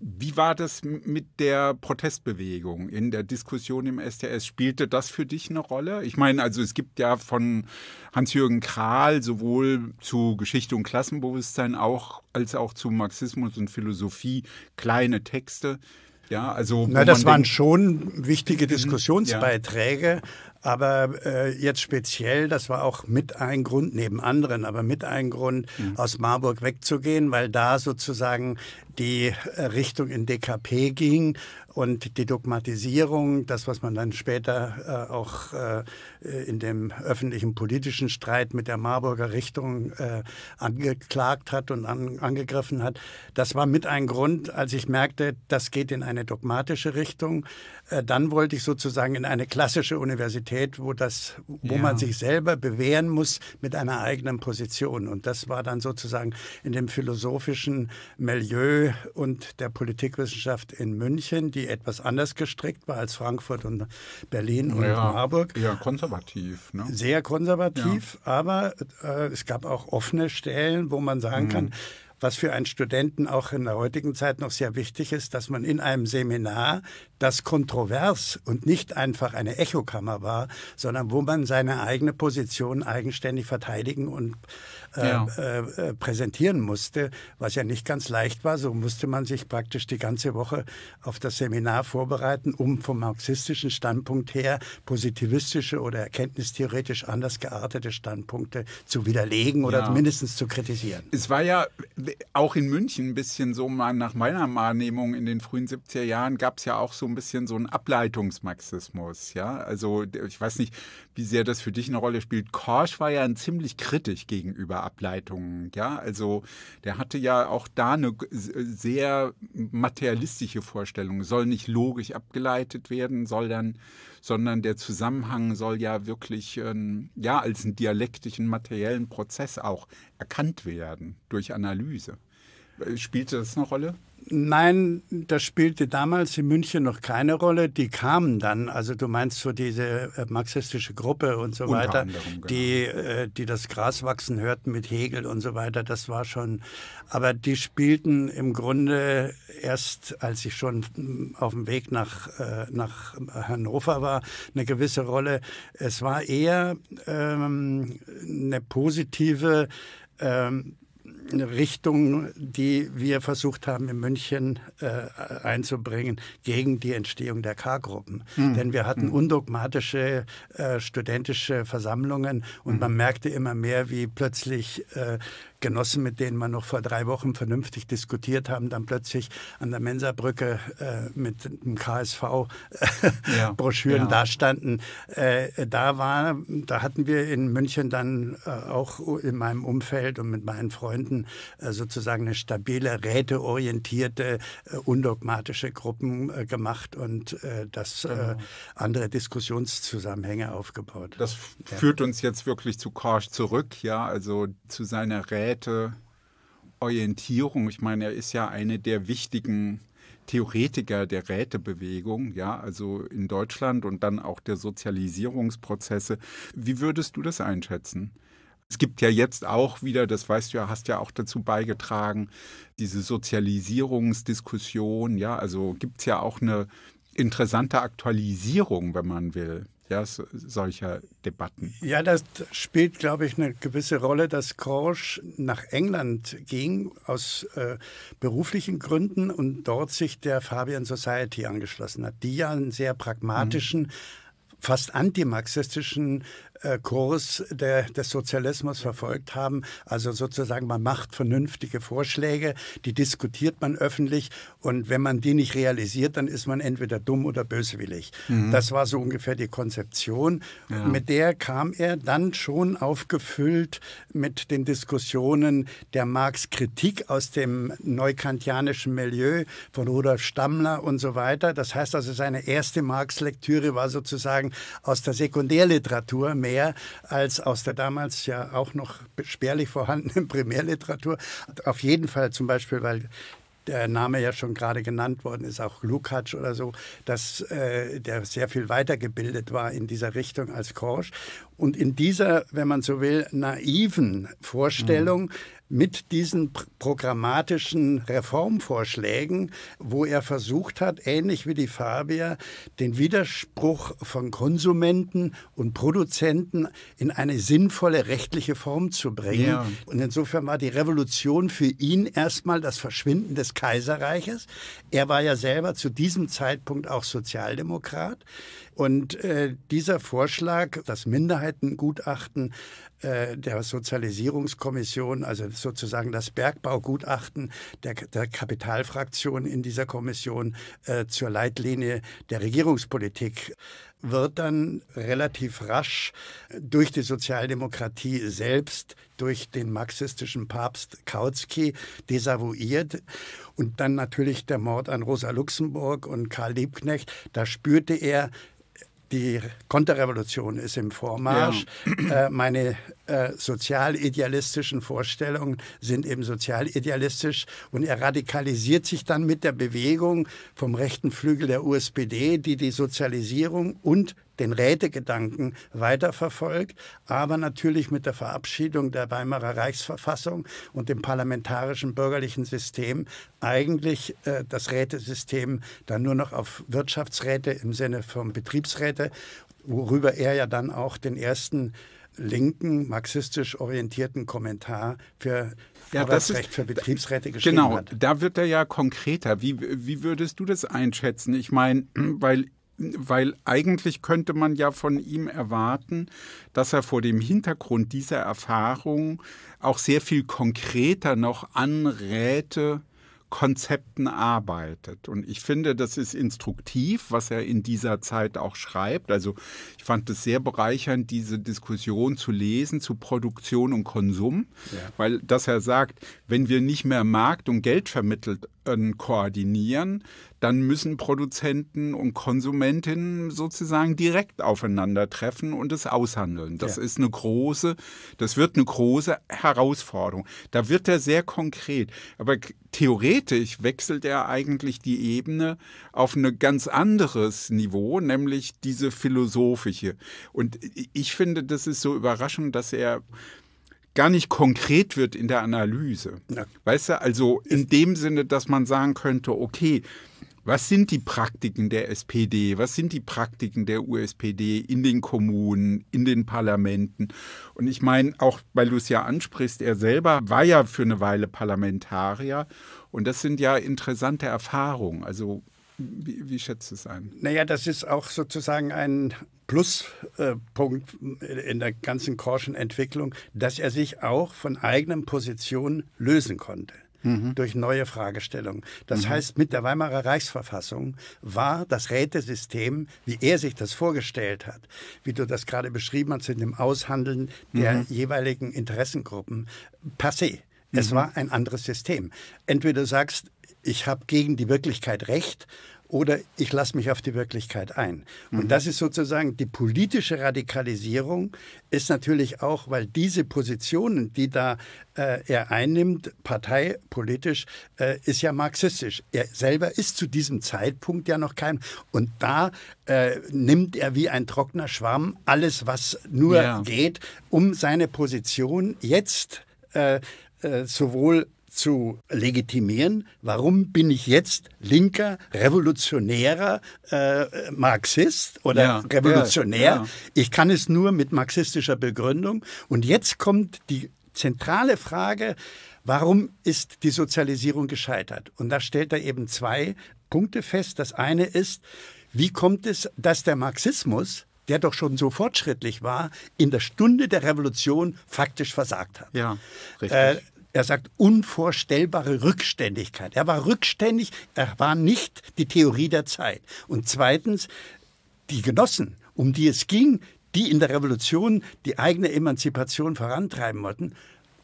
wie war das mit der Protestbewegung in der Diskussion im STS? Spielte das für dich eine Rolle? Ich meine, also es gibt ja von Hans-Jürgen Krahl sowohl zu Geschichte und Klassenbewusstsein auch, als auch zu Marxismus und Philosophie kleine Texte. Ja, also. Na, das waren schon wichtige mhm, Diskussionsbeiträge. Ja. Aber äh, jetzt speziell, das war auch mit ein Grund, neben anderen, aber mit ein Grund, mhm. aus Marburg wegzugehen, weil da sozusagen die Richtung in DKP ging und die Dogmatisierung, das, was man dann später äh, auch äh, in dem öffentlichen politischen Streit mit der Marburger Richtung äh, angeklagt hat und an, angegriffen hat, das war mit ein Grund, als ich merkte, das geht in eine dogmatische Richtung. Äh, dann wollte ich sozusagen in eine klassische Universität, wo, das, wo ja. man sich selber bewähren muss mit einer eigenen Position. Und das war dann sozusagen in dem philosophischen Milieu und der Politikwissenschaft in München, die die etwas anders gestrickt war als Frankfurt und Berlin und ja, Marburg. Ja, konservativ. Ne? Sehr konservativ, ja. aber äh, es gab auch offene Stellen, wo man sagen mhm. kann, was für einen Studenten auch in der heutigen Zeit noch sehr wichtig ist, dass man in einem Seminar, das kontrovers und nicht einfach eine Echokammer war, sondern wo man seine eigene Position eigenständig verteidigen und ähm, äh, äh, präsentieren musste, was ja nicht ganz leicht war. So musste man sich praktisch die ganze Woche auf das Seminar vorbereiten, um vom marxistischen Standpunkt her positivistische oder erkenntnistheoretisch anders geartete Standpunkte zu widerlegen oder ja. mindestens zu kritisieren. Es war ja auch in München ein bisschen so, mal nach meiner Wahrnehmung in den frühen 70er Jahren gab es ja auch so ein bisschen so einen Ableitungsmarxismus. Ja, also ich weiß nicht, wie sehr das für dich eine Rolle spielt. Korsch war ja ein ziemlich kritisch gegenüber Ableitungen, ja. Also der hatte ja auch da eine sehr materialistische Vorstellung. Soll nicht logisch abgeleitet werden, soll dann, sondern der Zusammenhang soll ja wirklich ähm, ja als einen dialektischen materiellen Prozess auch erkannt werden durch Analyse. Spielte das eine Rolle? Nein, das spielte damals in München noch keine Rolle. Die kamen dann, also du meinst so diese äh, marxistische Gruppe und so Unter weiter, anderem, genau. die, äh, die das Gras wachsen hörten mit Hegel und so weiter, das war schon, aber die spielten im Grunde erst, als ich schon auf dem Weg nach, äh, nach Hannover war, eine gewisse Rolle. Es war eher ähm, eine positive ähm, Richtung, die wir versucht haben in München äh, einzubringen gegen die Entstehung der K-Gruppen. Mhm. Denn wir hatten hm. undogmatische äh, studentische Versammlungen und mhm. man merkte immer mehr, wie plötzlich äh, Genossen, mit denen wir noch vor drei Wochen vernünftig diskutiert haben, dann plötzlich an der Mensabrücke äh, mit dem KSV äh, Broschüren ja. dastanden. Äh, da war, da hatten wir in München dann äh, auch in meinem Umfeld und mit meinen Freunden äh, sozusagen eine stabile, räteorientierte, äh, undogmatische Gruppen gemacht und das genau. andere Diskussionszusammenhänge aufgebaut. Das ja. führt uns jetzt wirklich zu Korsch zurück, ja, also zu seiner Räte komplette Orientierung. Ich meine, er ist ja eine der wichtigen Theoretiker der Rätebewegung, ja, also in Deutschland und dann auch der Sozialisierungsprozesse. Wie würdest du das einschätzen? Es gibt ja jetzt auch wieder, das weißt du ja, hast ja auch dazu beigetragen, diese Sozialisierungsdiskussion, ja, also gibt es ja auch eine interessante Aktualisierung, wenn man will ja, so, solcher Debatten? Ja, das spielt, glaube ich, eine gewisse Rolle, dass Korsch nach England ging aus äh, beruflichen Gründen und dort sich der Fabian Society angeschlossen hat, die ja einen sehr pragmatischen, mhm fast antimarxistischen äh, Kurs der, des Sozialismus verfolgt haben. Also sozusagen, man macht vernünftige Vorschläge, die diskutiert man öffentlich und wenn man die nicht realisiert, dann ist man entweder dumm oder böswillig. Mhm. Das war so ungefähr die Konzeption. Ja. Mit der kam er dann schon aufgefüllt mit den Diskussionen der Marx-Kritik aus dem neukantianischen Milieu von Rudolf Stammler und so weiter. Das heißt also, seine erste Marx-Lektüre war sozusagen aus der Sekundärliteratur mehr mehr als aus der damals ja auch noch spärlich vorhandenen Primärliteratur. Auf jeden Fall zum Beispiel, weil der Name ja schon gerade genannt worden ist, auch Lukacs oder so, dass äh, der sehr viel weitergebildet war in dieser Richtung als Korsch. Und in dieser, wenn man so will, naiven Vorstellung mhm mit diesen programmatischen Reformvorschlägen, wo er versucht hat, ähnlich wie die Fabia, den Widerspruch von Konsumenten und Produzenten in eine sinnvolle rechtliche Form zu bringen. Ja. Und insofern war die Revolution für ihn erstmal das Verschwinden des Kaiserreiches. Er war ja selber zu diesem Zeitpunkt auch Sozialdemokrat. Und äh, dieser Vorschlag, das Minderheitengutachten äh, der Sozialisierungskommission, also sozusagen das Bergbaugutachten der, der Kapitalfraktion in dieser Kommission äh, zur Leitlinie der Regierungspolitik, wird dann relativ rasch äh, durch die Sozialdemokratie selbst, durch den marxistischen Papst Kautsky desavouiert. Und dann natürlich der Mord an Rosa Luxemburg und Karl Liebknecht. Da spürte er, die Konterrevolution ist im Vormarsch. Ja. Äh, meine äh, sozialidealistischen Vorstellungen sind eben sozialidealistisch und er radikalisiert sich dann mit der Bewegung vom rechten Flügel der USPD, die die Sozialisierung und den Rätegedanken weiterverfolgt, aber natürlich mit der Verabschiedung der Weimarer Reichsverfassung und dem parlamentarischen bürgerlichen System eigentlich äh, das Rätesystem dann nur noch auf Wirtschaftsräte im Sinne von Betriebsräte, worüber er ja dann auch den ersten linken, marxistisch orientierten Kommentar für ja, das Recht für Betriebsräte geschrieben genau, hat. Genau, da wird er ja konkreter. Wie, wie würdest du das einschätzen? Ich meine, weil weil eigentlich könnte man ja von ihm erwarten, dass er vor dem Hintergrund dieser Erfahrung auch sehr viel konkreter noch anräte, Konzepten arbeitet. Und ich finde, das ist instruktiv, was er in dieser Zeit auch schreibt. Also ich fand es sehr bereichernd, diese Diskussion zu lesen zu Produktion und Konsum, ja. weil das er sagt, wenn wir nicht mehr Markt und Geld vermittelt äh, koordinieren, dann müssen Produzenten und Konsumentinnen sozusagen direkt aufeinandertreffen und es aushandeln. Das ja. ist eine große, das wird eine große Herausforderung. Da wird er sehr konkret. Aber theoretisch wechselt er eigentlich die Ebene auf ein ganz anderes Niveau, nämlich diese philosophische. Und ich finde, das ist so überraschend, dass er gar nicht konkret wird in der Analyse. Ja. Weißt du, also in dem Sinne, dass man sagen könnte, okay, was sind die Praktiken der SPD? Was sind die Praktiken der USPD in den Kommunen, in den Parlamenten? Und ich meine, auch weil du es ja ansprichst, er selber war ja für eine Weile Parlamentarier. Und das sind ja interessante Erfahrungen. Also wie, wie schätzt du es ein? Naja, das ist auch sozusagen ein Pluspunkt in der ganzen Korschen Entwicklung, dass er sich auch von eigenen Positionen lösen konnte. Mhm. durch neue Fragestellungen. Das mhm. heißt, mit der Weimarer Reichsverfassung war das Rätesystem, wie er sich das vorgestellt hat, wie du das gerade beschrieben hast, in dem Aushandeln der mhm. jeweiligen Interessengruppen, passé. Es mhm. war ein anderes System. Entweder du sagst, ich habe gegen die Wirklichkeit recht oder ich lasse mich auf die Wirklichkeit ein. Und mhm. das ist sozusagen die politische Radikalisierung, ist natürlich auch, weil diese Positionen, die da äh, er einnimmt, parteipolitisch, äh, ist ja marxistisch. Er selber ist zu diesem Zeitpunkt ja noch kein. Und da äh, nimmt er wie ein trockener Schwamm alles, was nur ja. geht, um seine Position jetzt äh, äh, sowohl zu legitimieren, warum bin ich jetzt linker, revolutionärer äh, Marxist oder ja, Revolutionär. Ja, ja. Ich kann es nur mit marxistischer Begründung. Und jetzt kommt die zentrale Frage, warum ist die Sozialisierung gescheitert? Und da stellt er eben zwei Punkte fest. Das eine ist, wie kommt es, dass der Marxismus der doch schon so fortschrittlich war, in der Stunde der Revolution faktisch versagt hat. Ja, äh, richtig. Äh, er sagt, unvorstellbare Rückständigkeit. Er war rückständig, er war nicht die Theorie der Zeit. Und zweitens, die Genossen, um die es ging, die in der Revolution die eigene Emanzipation vorantreiben wollten,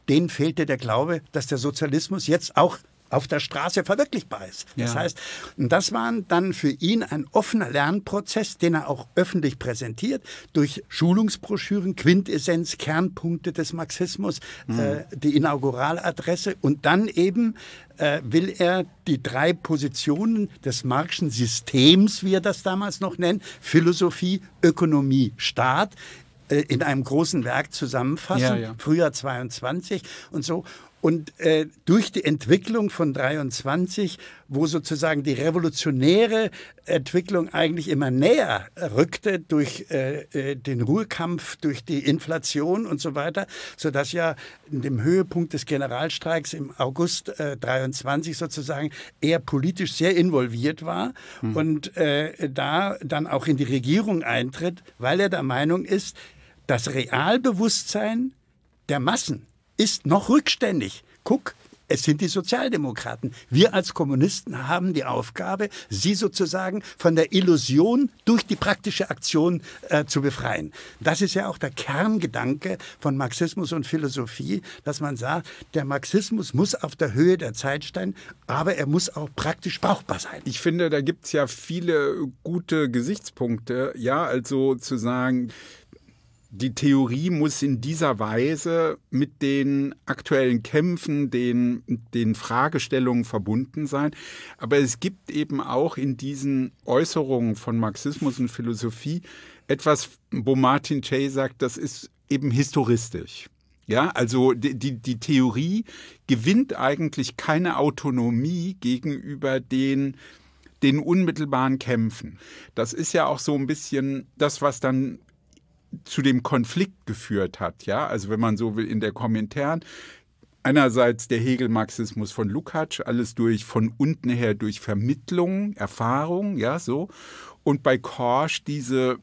denen fehlte der Glaube, dass der Sozialismus jetzt auch auf der Straße verwirklichbar ist. Das ja. heißt, das war dann für ihn ein offener Lernprozess, den er auch öffentlich präsentiert, durch Schulungsbroschüren, Quintessenz, Kernpunkte des Marxismus, mhm. äh, die Inauguraladresse und dann eben äh, will er die drei Positionen des Marxischen Systems, wie er das damals noch nennt, Philosophie, Ökonomie, Staat, äh, in einem großen Werk zusammenfassen, ja, ja. Frühjahr 22 und so. Und äh, durch die Entwicklung von 23, wo sozusagen die revolutionäre Entwicklung eigentlich immer näher rückte durch äh, äh den Ruhekampf, durch die Inflation und so weiter, sodass ja in dem Höhepunkt des Generalstreiks im August äh, 23 sozusagen er politisch sehr involviert war mhm. und äh, da dann auch in die Regierung eintritt, weil er der Meinung ist, das Realbewusstsein der Massen ist noch rückständig. Guck, es sind die Sozialdemokraten. Wir als Kommunisten haben die Aufgabe, sie sozusagen von der Illusion durch die praktische Aktion äh, zu befreien. Das ist ja auch der Kerngedanke von Marxismus und Philosophie, dass man sagt, der Marxismus muss auf der Höhe der Zeit stehen, aber er muss auch praktisch brauchbar sein. Ich finde, da gibt es ja viele gute Gesichtspunkte. Ja, also zu sagen, die Theorie muss in dieser Weise mit den aktuellen Kämpfen, den, den Fragestellungen verbunden sein. Aber es gibt eben auch in diesen Äußerungen von Marxismus und Philosophie etwas, wo Martin Chay sagt, das ist eben historistisch. Ja, also die, die, die Theorie gewinnt eigentlich keine Autonomie gegenüber den den unmittelbaren Kämpfen. Das ist ja auch so ein bisschen das, was dann zu dem Konflikt geführt hat. Ja, also wenn man so will, in der Kommentaren. Einerseits der Hegel-Marxismus von Lukacs, alles durch von unten her durch Vermittlung, Erfahrung, ja, so. Und bei Korsch diese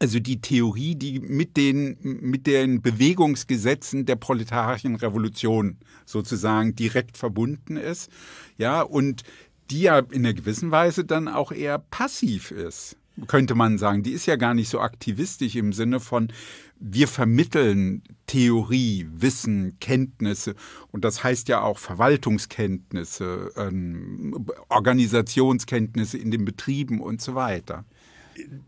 also die Theorie, die mit den, mit den Bewegungsgesetzen der proletarischen Revolution sozusagen direkt verbunden ist. Ja, und die ja in einer gewissen Weise dann auch eher passiv ist könnte man sagen. Die ist ja gar nicht so aktivistisch im Sinne von, wir vermitteln Theorie, Wissen, Kenntnisse und das heißt ja auch Verwaltungskenntnisse, ähm, Organisationskenntnisse in den Betrieben und so weiter.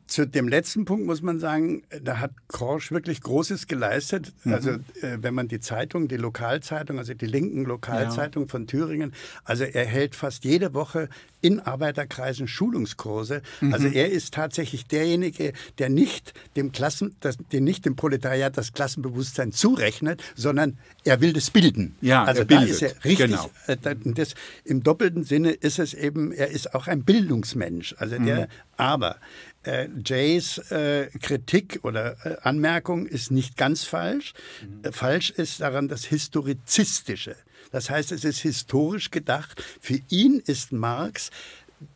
Zu dem letzten Punkt muss man sagen, da hat Korsch wirklich Großes geleistet. Mhm. Also äh, wenn man die Zeitung, die Lokalzeitung, also die linken Lokalzeitung ja. von Thüringen, also er hält fast jede Woche in Arbeiterkreisen Schulungskurse. Mhm. Also er ist tatsächlich derjenige, der nicht dem Klassen, das, den nicht dem Proletariat das Klassenbewusstsein zurechnet, sondern er will das bilden. Ja, also er bildet. da ist er richtig. Genau. Äh, das, Im doppelten Sinne ist es eben, er ist auch ein Bildungsmensch. Also der, mhm. aber äh, Jays äh, Kritik oder äh, Anmerkung ist nicht ganz falsch. Mhm. Äh, falsch ist daran das Historizistische. Das heißt, es ist historisch gedacht. Für ihn ist Marx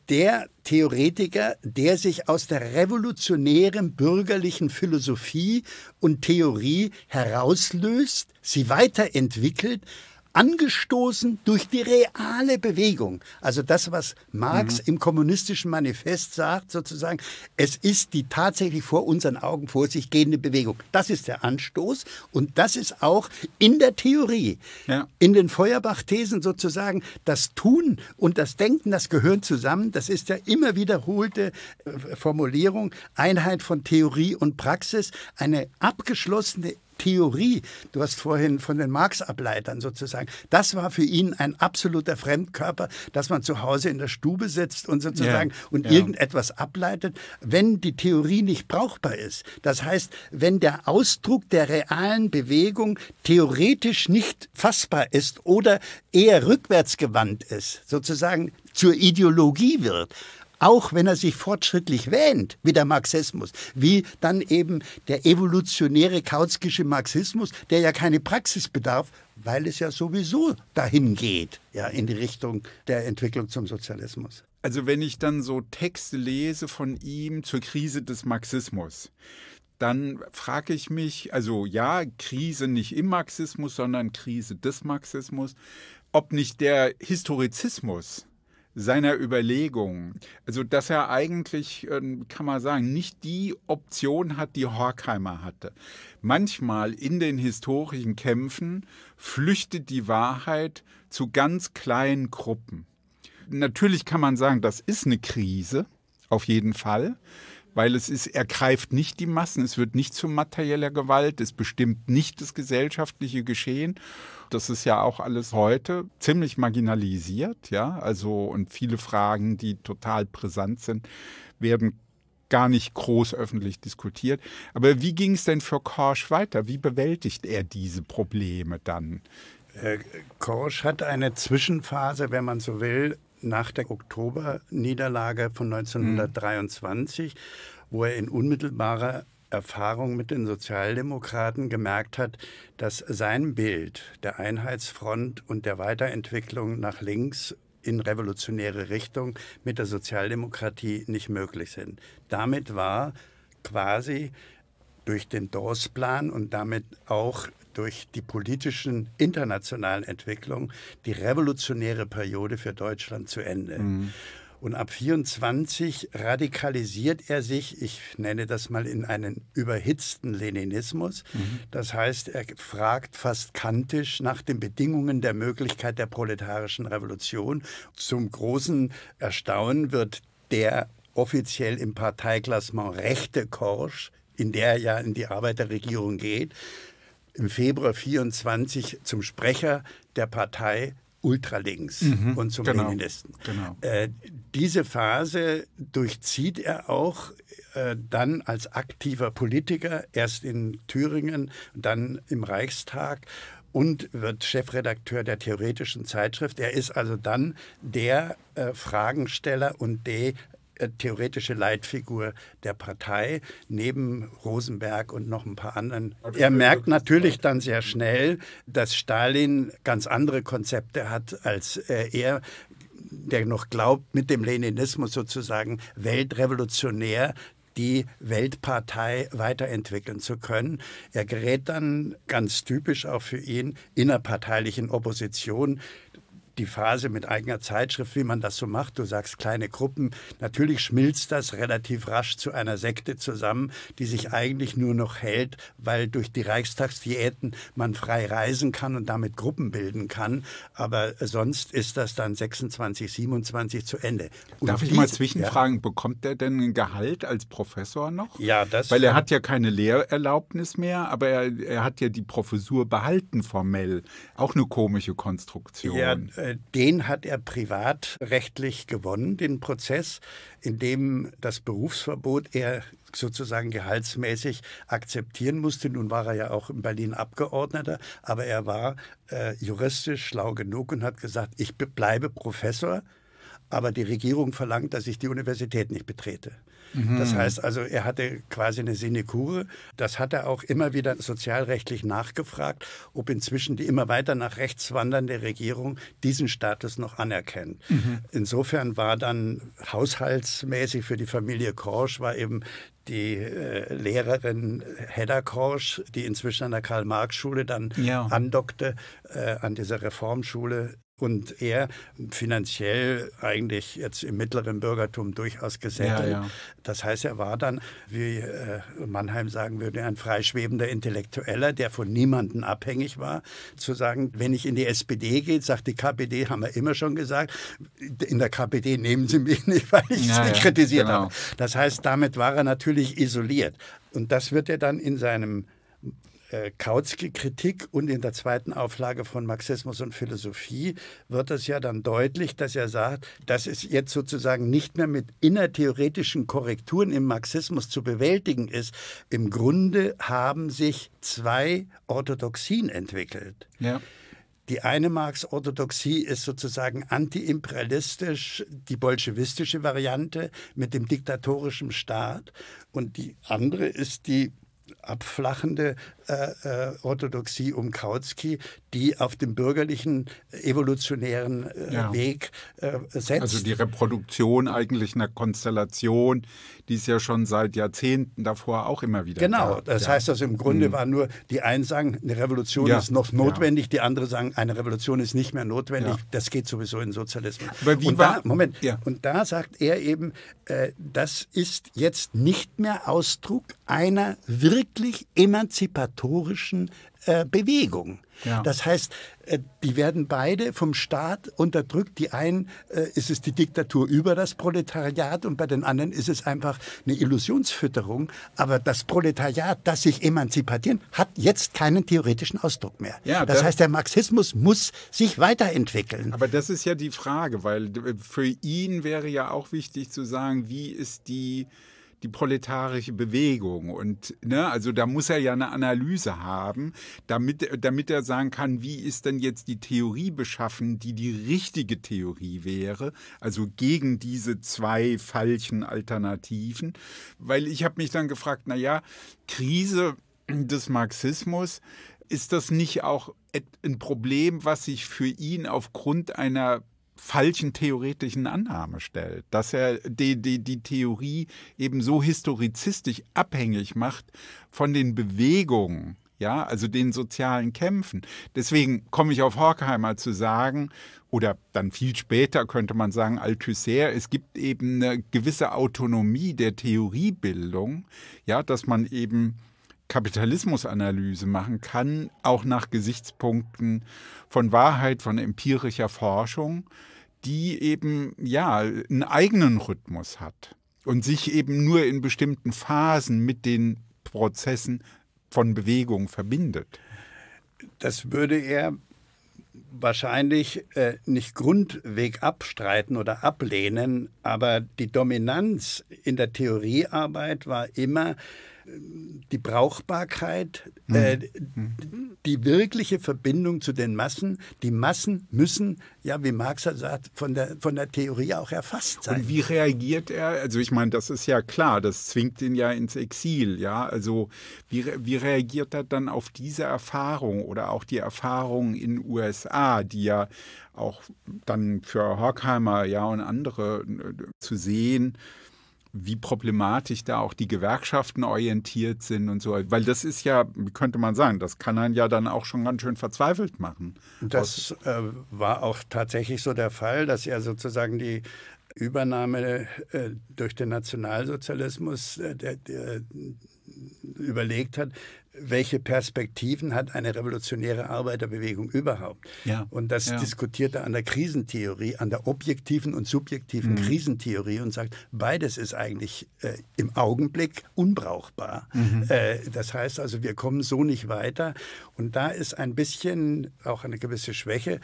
der Theoretiker, der sich aus der revolutionären bürgerlichen Philosophie und Theorie herauslöst, sie weiterentwickelt, angestoßen durch die reale Bewegung. Also das, was Marx mhm. im kommunistischen Manifest sagt, sozusagen, es ist die tatsächlich vor unseren Augen vor sich gehende Bewegung. Das ist der Anstoß und das ist auch in der Theorie, ja. in den Feuerbach-Thesen sozusagen, das Tun und das Denken, das gehören zusammen. Das ist ja immer wiederholte äh, Formulierung, Einheit von Theorie und Praxis, eine abgeschlossene Theorie. Du hast vorhin von den Marx-Ableitern sozusagen. Das war für ihn ein absoluter Fremdkörper, dass man zu Hause in der Stube sitzt und sozusagen ja, und ja. irgendetwas ableitet, wenn die Theorie nicht brauchbar ist. Das heißt, wenn der Ausdruck der realen Bewegung theoretisch nicht fassbar ist oder eher rückwärtsgewandt ist, sozusagen zur Ideologie wird auch wenn er sich fortschrittlich wähnt, wie der Marxismus, wie dann eben der evolutionäre kauzkische Marxismus, der ja keine Praxis bedarf, weil es ja sowieso dahin geht, ja, in die Richtung der Entwicklung zum Sozialismus. Also wenn ich dann so Texte lese von ihm zur Krise des Marxismus, dann frage ich mich, also ja, Krise nicht im Marxismus, sondern Krise des Marxismus, ob nicht der Historizismus seiner Überlegungen. Also, dass er eigentlich, ähm, kann man sagen, nicht die Option hat, die Horkheimer hatte. Manchmal in den historischen Kämpfen flüchtet die Wahrheit zu ganz kleinen Gruppen. Natürlich kann man sagen, das ist eine Krise, auf jeden Fall weil es ist, ergreift nicht die Massen, es wird nicht zu materieller Gewalt, es bestimmt nicht das gesellschaftliche Geschehen das ist ja auch alles heute ziemlich marginalisiert, ja. Also und viele Fragen, die total brisant sind, werden gar nicht groß öffentlich diskutiert. Aber wie ging es denn für Korsch weiter? Wie bewältigt er diese Probleme dann? Äh, Korsch hat eine Zwischenphase, wenn man so will, nach der Oktoberniederlage von 1923, mhm. wo er in unmittelbarer Erfahrung mit den Sozialdemokraten gemerkt hat, dass sein Bild der Einheitsfront und der Weiterentwicklung nach links in revolutionäre Richtung mit der Sozialdemokratie nicht möglich sind. Damit war quasi durch den DOS-Plan und damit auch durch die politischen internationalen Entwicklungen die revolutionäre Periode für Deutschland zu Ende. Mhm. Und ab 24 radikalisiert er sich, ich nenne das mal in einen überhitzten Leninismus. Mhm. Das heißt, er fragt fast kantisch nach den Bedingungen der Möglichkeit der proletarischen Revolution. Zum großen Erstaunen wird der offiziell im Parteiklassement rechte Korsch, in der er ja in die Arbeiterregierung geht, im Februar 24 zum Sprecher der Partei Ultralinks mhm, und zum genau, Leninisten. Genau. Äh, diese Phase durchzieht er auch äh, dann als aktiver Politiker, erst in Thüringen, dann im Reichstag und wird Chefredakteur der theoretischen Zeitschrift. Er ist also dann der äh, Fragensteller und der äh, theoretische Leitfigur der Partei, neben Rosenberg und noch ein paar anderen. Er merkt natürlich dann sehr schnell, dass Stalin ganz andere Konzepte hat als äh, er der noch glaubt, mit dem Leninismus sozusagen weltrevolutionär die Weltpartei weiterentwickeln zu können. Er gerät dann ganz typisch auch für ihn innerparteilich in Opposition die Phase mit eigener Zeitschrift, wie man das so macht. Du sagst kleine Gruppen. Natürlich schmilzt das relativ rasch zu einer Sekte zusammen, die sich eigentlich nur noch hält, weil durch die Reichstagsdiäten man frei reisen kann und damit Gruppen bilden kann. Aber sonst ist das dann 26, 27 zu Ende. Und Darf ich mal zwischenfragen, ja. bekommt er denn ein Gehalt als Professor noch? Ja, das. Weil er äh, hat ja keine Lehrerlaubnis mehr, aber er, er hat ja die Professur behalten formell. Auch eine komische Konstruktion. Ja, äh, äh, den hat er privatrechtlich gewonnen, den Prozess, in dem das Berufsverbot er sozusagen gehaltsmäßig akzeptieren musste. Nun war er ja auch in Berlin Abgeordneter, aber er war äh, juristisch schlau genug und hat gesagt, ich bleibe Professor, aber die Regierung verlangt, dass ich die Universität nicht betrete. Das mhm. heißt also, er hatte quasi eine Sinekure. Das hat er auch immer wieder sozialrechtlich nachgefragt, ob inzwischen die immer weiter nach rechts wandernde Regierung diesen Status noch anerkennt. Mhm. Insofern war dann haushaltsmäßig für die Familie Korsch war eben die äh, Lehrerin Hedda Korsch, die inzwischen an der Karl-Marx-Schule dann ja. andockte, äh, an dieser Reformschule und er finanziell eigentlich jetzt im mittleren Bürgertum durchaus gesettelt. Ja, ja. Das heißt, er war dann, wie äh, Mannheim sagen würde, ein freischwebender Intellektueller, der von niemandem abhängig war. Zu sagen, wenn ich in die SPD gehe, sagt die KPD, haben wir immer schon gesagt, in der KPD nehmen Sie mich nicht, weil ich ja, Sie kritisiert genau. habe. Das heißt, damit war er natürlich isoliert. Und das wird er dann in seinem äh, Kautsky Kritik und in der zweiten Auflage von Marxismus und Philosophie wird es ja dann deutlich, dass er sagt, dass es jetzt sozusagen nicht mehr mit innertheoretischen Korrekturen im Marxismus zu bewältigen ist. Im Grunde haben sich zwei Orthodoxien entwickelt. Ja. Die eine Marx-Orthodoxie ist sozusagen antiimperialistisch, die bolschewistische Variante mit dem diktatorischen Staat. Und die andere ist die abflachende äh, äh, Orthodoxie um Kautsky, die auf dem bürgerlichen äh, evolutionären äh, ja. Weg äh, setzt. Also die Reproduktion eigentlich einer Konstellation, die es ja schon seit Jahrzehnten davor auch immer wieder Genau, gab. das ja. heißt, also im Grunde mhm. war nur, die einen sagen, eine Revolution ja. ist noch notwendig, die anderen sagen, eine Revolution ist nicht mehr notwendig, das geht sowieso in Sozialismus. Aber wie und war, da, Moment, und da sagt er eben, äh, das ist jetzt nicht mehr Ausdruck einer wirklich emanzipatorischen diktatorischen äh, Bewegung. Ja. Das heißt, äh, die werden beide vom Staat unterdrückt. Die einen äh, ist es die Diktatur über das Proletariat und bei den anderen ist es einfach eine Illusionsfütterung. Aber das Proletariat, das sich emanzipieren, hat jetzt keinen theoretischen Ausdruck mehr. Ja, das, das heißt, der Marxismus muss sich weiterentwickeln. Aber das ist ja die Frage, weil für ihn wäre ja auch wichtig zu sagen, wie ist die die proletarische Bewegung. Und ne, also da muss er ja eine Analyse haben, damit, damit er sagen kann, wie ist denn jetzt die Theorie beschaffen, die die richtige Theorie wäre, also gegen diese zwei falschen Alternativen. Weil ich habe mich dann gefragt, na ja, Krise des Marxismus, ist das nicht auch ein Problem, was sich für ihn aufgrund einer falschen theoretischen Annahme stellt, dass er die, die, die Theorie eben so historizistisch abhängig macht von den Bewegungen, ja, also den sozialen Kämpfen. Deswegen komme ich auf Horkheimer zu sagen, oder dann viel später könnte man sagen, Althusser, es gibt eben eine gewisse Autonomie der Theoriebildung, ja, dass man eben Kapitalismusanalyse machen kann, auch nach Gesichtspunkten von Wahrheit, von empirischer Forschung, die eben ja einen eigenen Rhythmus hat und sich eben nur in bestimmten Phasen mit den Prozessen von Bewegung verbindet. Das würde er wahrscheinlich äh, nicht grundweg abstreiten oder ablehnen, aber die Dominanz in der Theoriearbeit war immer die Brauchbarkeit, äh, mhm. äh, die wirkliche Verbindung zu den Massen. Die Massen müssen, ja, wie Marx ja halt sagt, von der, von der Theorie auch erfasst sein. Und wie reagiert er? Also ich meine, das ist ja klar, das zwingt ihn ja ins Exil, ja. Also wie, wie reagiert er dann auf diese Erfahrung oder auch die Erfahrung in den USA, die ja auch dann für Horkheimer ja und andere äh, zu sehen, wie problematisch da auch die Gewerkschaften orientiert sind und so. Weil das ist ja, könnte man sagen, das kann einen ja dann auch schon ganz schön verzweifelt machen. Das äh, war auch tatsächlich so der Fall, dass er sozusagen die Übernahme äh, durch den Nationalsozialismus äh, der, der, überlegt hat, welche Perspektiven hat eine revolutionäre Arbeiterbewegung überhaupt? Ja. Und das ja. diskutiert er an der Krisentheorie, an der objektiven und subjektiven mhm. Krisentheorie und sagt, beides ist eigentlich äh, im Augenblick unbrauchbar. Mhm. Äh, das heißt also, wir kommen so nicht weiter. Und da ist ein bisschen auch eine gewisse Schwäche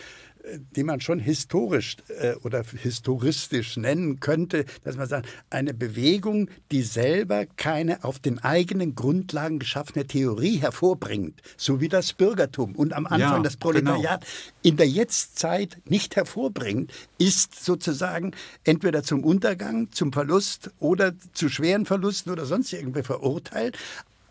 die man schon historisch äh, oder historistisch nennen könnte, dass man sagt, eine Bewegung, die selber keine auf den eigenen Grundlagen geschaffene Theorie hervorbringt, so wie das Bürgertum und am Anfang ja, das Proletariat genau. in der Jetztzeit nicht hervorbringt, ist sozusagen entweder zum Untergang, zum Verlust oder zu schweren Verlusten oder sonst irgendwie verurteilt,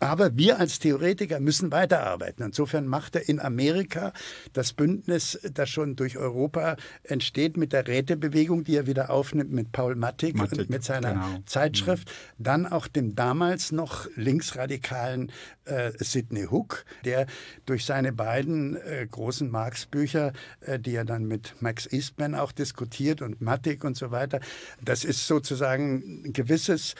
aber wir als Theoretiker müssen weiterarbeiten. Insofern macht er in Amerika das Bündnis, das schon durch Europa entsteht, mit der Rätebewegung, die er wieder aufnimmt, mit Paul Mattig, Mattig und mit seiner genau. Zeitschrift, dann auch dem damals noch linksradikalen äh, Sidney Hook, der durch seine beiden äh, großen Marx-Bücher, äh, die er dann mit Max Eastman auch diskutiert und Mattig und so weiter, das ist sozusagen ein gewisses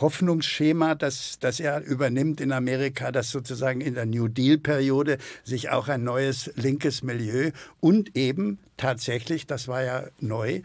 Hoffnungsschema, das, das er übernimmt in Amerika, dass sozusagen in der New Deal-Periode sich auch ein neues linkes Milieu und eben tatsächlich, das war ja neu,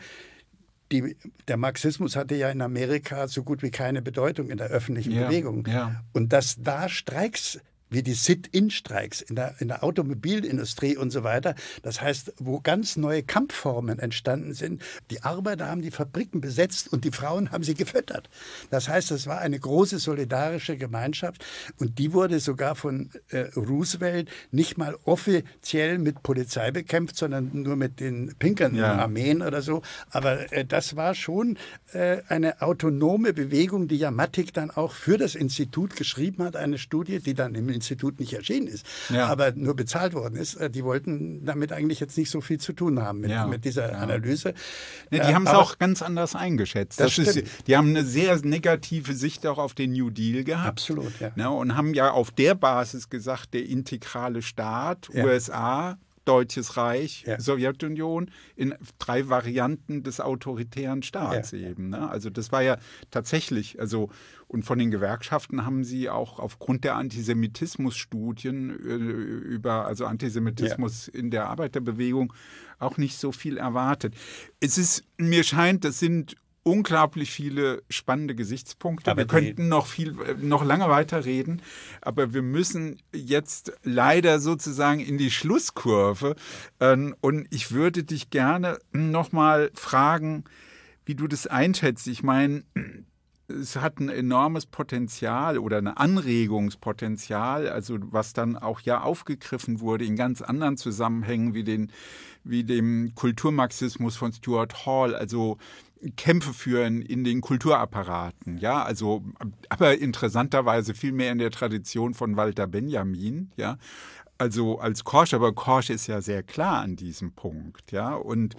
die, der Marxismus hatte ja in Amerika so gut wie keine Bedeutung in der öffentlichen ja, Bewegung. Ja. Und dass da Streiks wie die Sit-in-Streiks in der, in der Automobilindustrie und so weiter. Das heißt, wo ganz neue Kampfformen entstanden sind. Die Arbeiter haben die Fabriken besetzt und die Frauen haben sie gefüttert. Das heißt, es war eine große solidarische Gemeinschaft und die wurde sogar von äh, Roosevelt nicht mal offiziell mit Polizei bekämpft, sondern nur mit den pinkern ja. Armeen oder so. Aber äh, das war schon äh, eine autonome Bewegung, die ja Mattig dann auch für das Institut geschrieben hat, eine Studie, die dann im Institut nicht erschienen ist, ja. aber nur bezahlt worden ist, äh, die wollten damit eigentlich jetzt nicht so viel zu tun haben mit, ja. mit dieser Analyse. die haben es auch ganz anders eingeschätzt. Das das ist, die haben eine sehr negative Sicht auch auf den New Deal gehabt. Absolut, ja. Ne, und haben ja auf der Basis gesagt, der integrale Staat, USA, Deutsches Reich, ja. Sowjetunion in drei Varianten des autoritären Staats ja. eben. Ne? Also das war ja tatsächlich, also und von den Gewerkschaften haben sie auch aufgrund der Antisemitismusstudien äh, über also Antisemitismus ja. in der Arbeiterbewegung auch nicht so viel erwartet. Es ist mir scheint, das sind unglaublich viele spannende Gesichtspunkte. Aber wir könnten noch viel, noch lange weiter reden, aber wir müssen jetzt leider sozusagen in die Schlusskurve. Ähm, und ich würde dich gerne nochmal fragen, wie du das einschätzt. Ich meine, es hat ein enormes Potenzial oder ein Anregungspotenzial, also was dann auch ja aufgegriffen wurde in ganz anderen Zusammenhängen wie, den, wie dem Kulturmarxismus von Stuart Hall, also Kämpfe führen in den Kulturapparaten. Ja, also, aber interessanterweise viel mehr in der Tradition von Walter Benjamin. Ja, also als Korsch, aber Korsch ist ja sehr klar an diesem Punkt. Ja, und,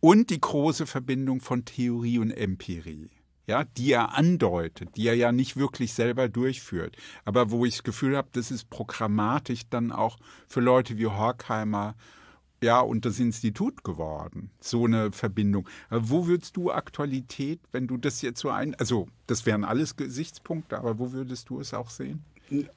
und die große Verbindung von Theorie und Empirie. Ja, die er andeutet, die er ja nicht wirklich selber durchführt, aber wo ich das Gefühl habe, das ist programmatisch dann auch für Leute wie Horkheimer ja, und das Institut geworden. So eine Verbindung. Äh, wo würdest du Aktualität, wenn du das jetzt so ein, also das wären alles Gesichtspunkte, aber wo würdest du es auch sehen?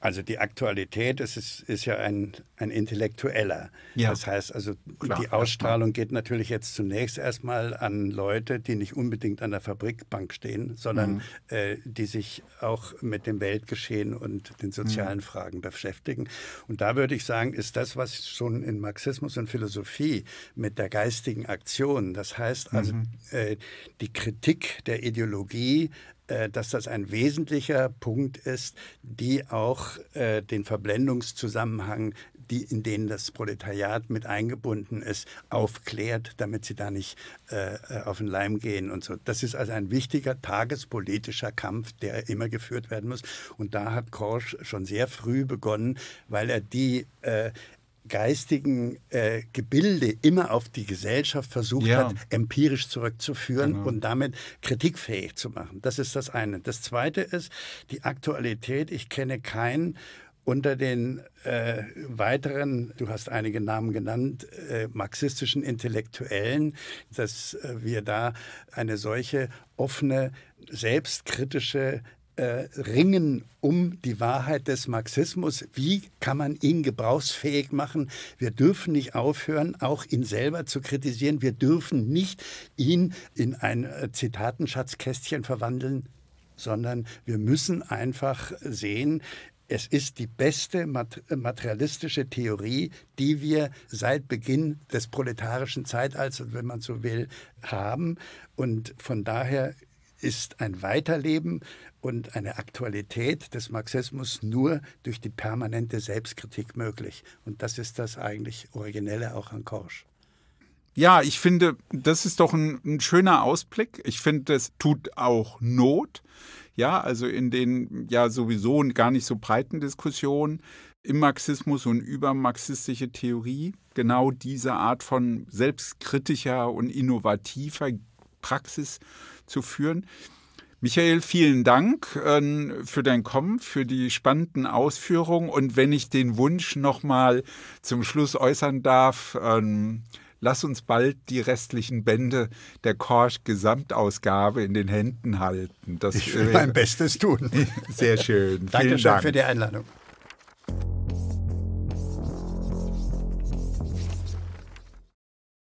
Also die Aktualität, es ist, ist ja ein, ein intellektueller. Ja. Das heißt also, Klar, die Ausstrahlung geht natürlich jetzt zunächst erstmal an Leute, die nicht unbedingt an der Fabrikbank stehen, sondern mhm. äh, die sich auch mit dem Weltgeschehen und den sozialen mhm. Fragen beschäftigen. Und da würde ich sagen, ist das, was schon in Marxismus und Philosophie mit der geistigen Aktion, das heißt also mhm. äh, die Kritik der Ideologie äh, dass das ein wesentlicher Punkt ist, die auch äh, den Verblendungszusammenhang die, in den das Proletariat mit eingebunden ist, aufklärt, damit sie da nicht äh, äh, auf den Leim gehen und so. Das ist also ein wichtiger tagespolitischer Kampf, der immer geführt werden muss. Und da hat Korsch schon sehr früh begonnen, weil er die äh, geistigen äh, Gebilde immer auf die Gesellschaft versucht ja. hat, empirisch zurückzuführen genau. und damit kritikfähig zu machen. Das ist das eine. Das zweite ist die Aktualität. Ich kenne keinen unter den äh, weiteren, du hast einige Namen genannt, äh, marxistischen Intellektuellen, dass äh, wir da eine solche offene, selbstkritische äh, ringen um die Wahrheit des Marxismus. Wie kann man ihn gebrauchsfähig machen? Wir dürfen nicht aufhören, auch ihn selber zu kritisieren. Wir dürfen nicht ihn in ein äh, Zitatenschatzkästchen verwandeln, sondern wir müssen einfach sehen, es ist die beste materialistische Theorie, die wir seit Beginn des proletarischen Zeitalters, wenn man so will, haben. Und von daher ist ein Weiterleben und eine Aktualität des Marxismus nur durch die permanente Selbstkritik möglich. Und das ist das eigentlich Originelle auch an Korsch. Ja, ich finde, das ist doch ein, ein schöner Ausblick. Ich finde, das tut auch Not. Ja, also in den ja sowieso gar nicht so breiten Diskussionen im Marxismus und über marxistische Theorie genau diese Art von selbstkritischer und innovativer Praxis zu führen. Michael, vielen Dank ähm, für dein Kommen, für die spannenden Ausführungen. Und wenn ich den Wunsch nochmal zum Schluss äußern darf, ähm, lass uns bald die restlichen Bände der Korsch Gesamtausgabe in den Händen halten. Das ich will mein Bestes tun. Sehr schön. Danke schön Dank. für die Einladung.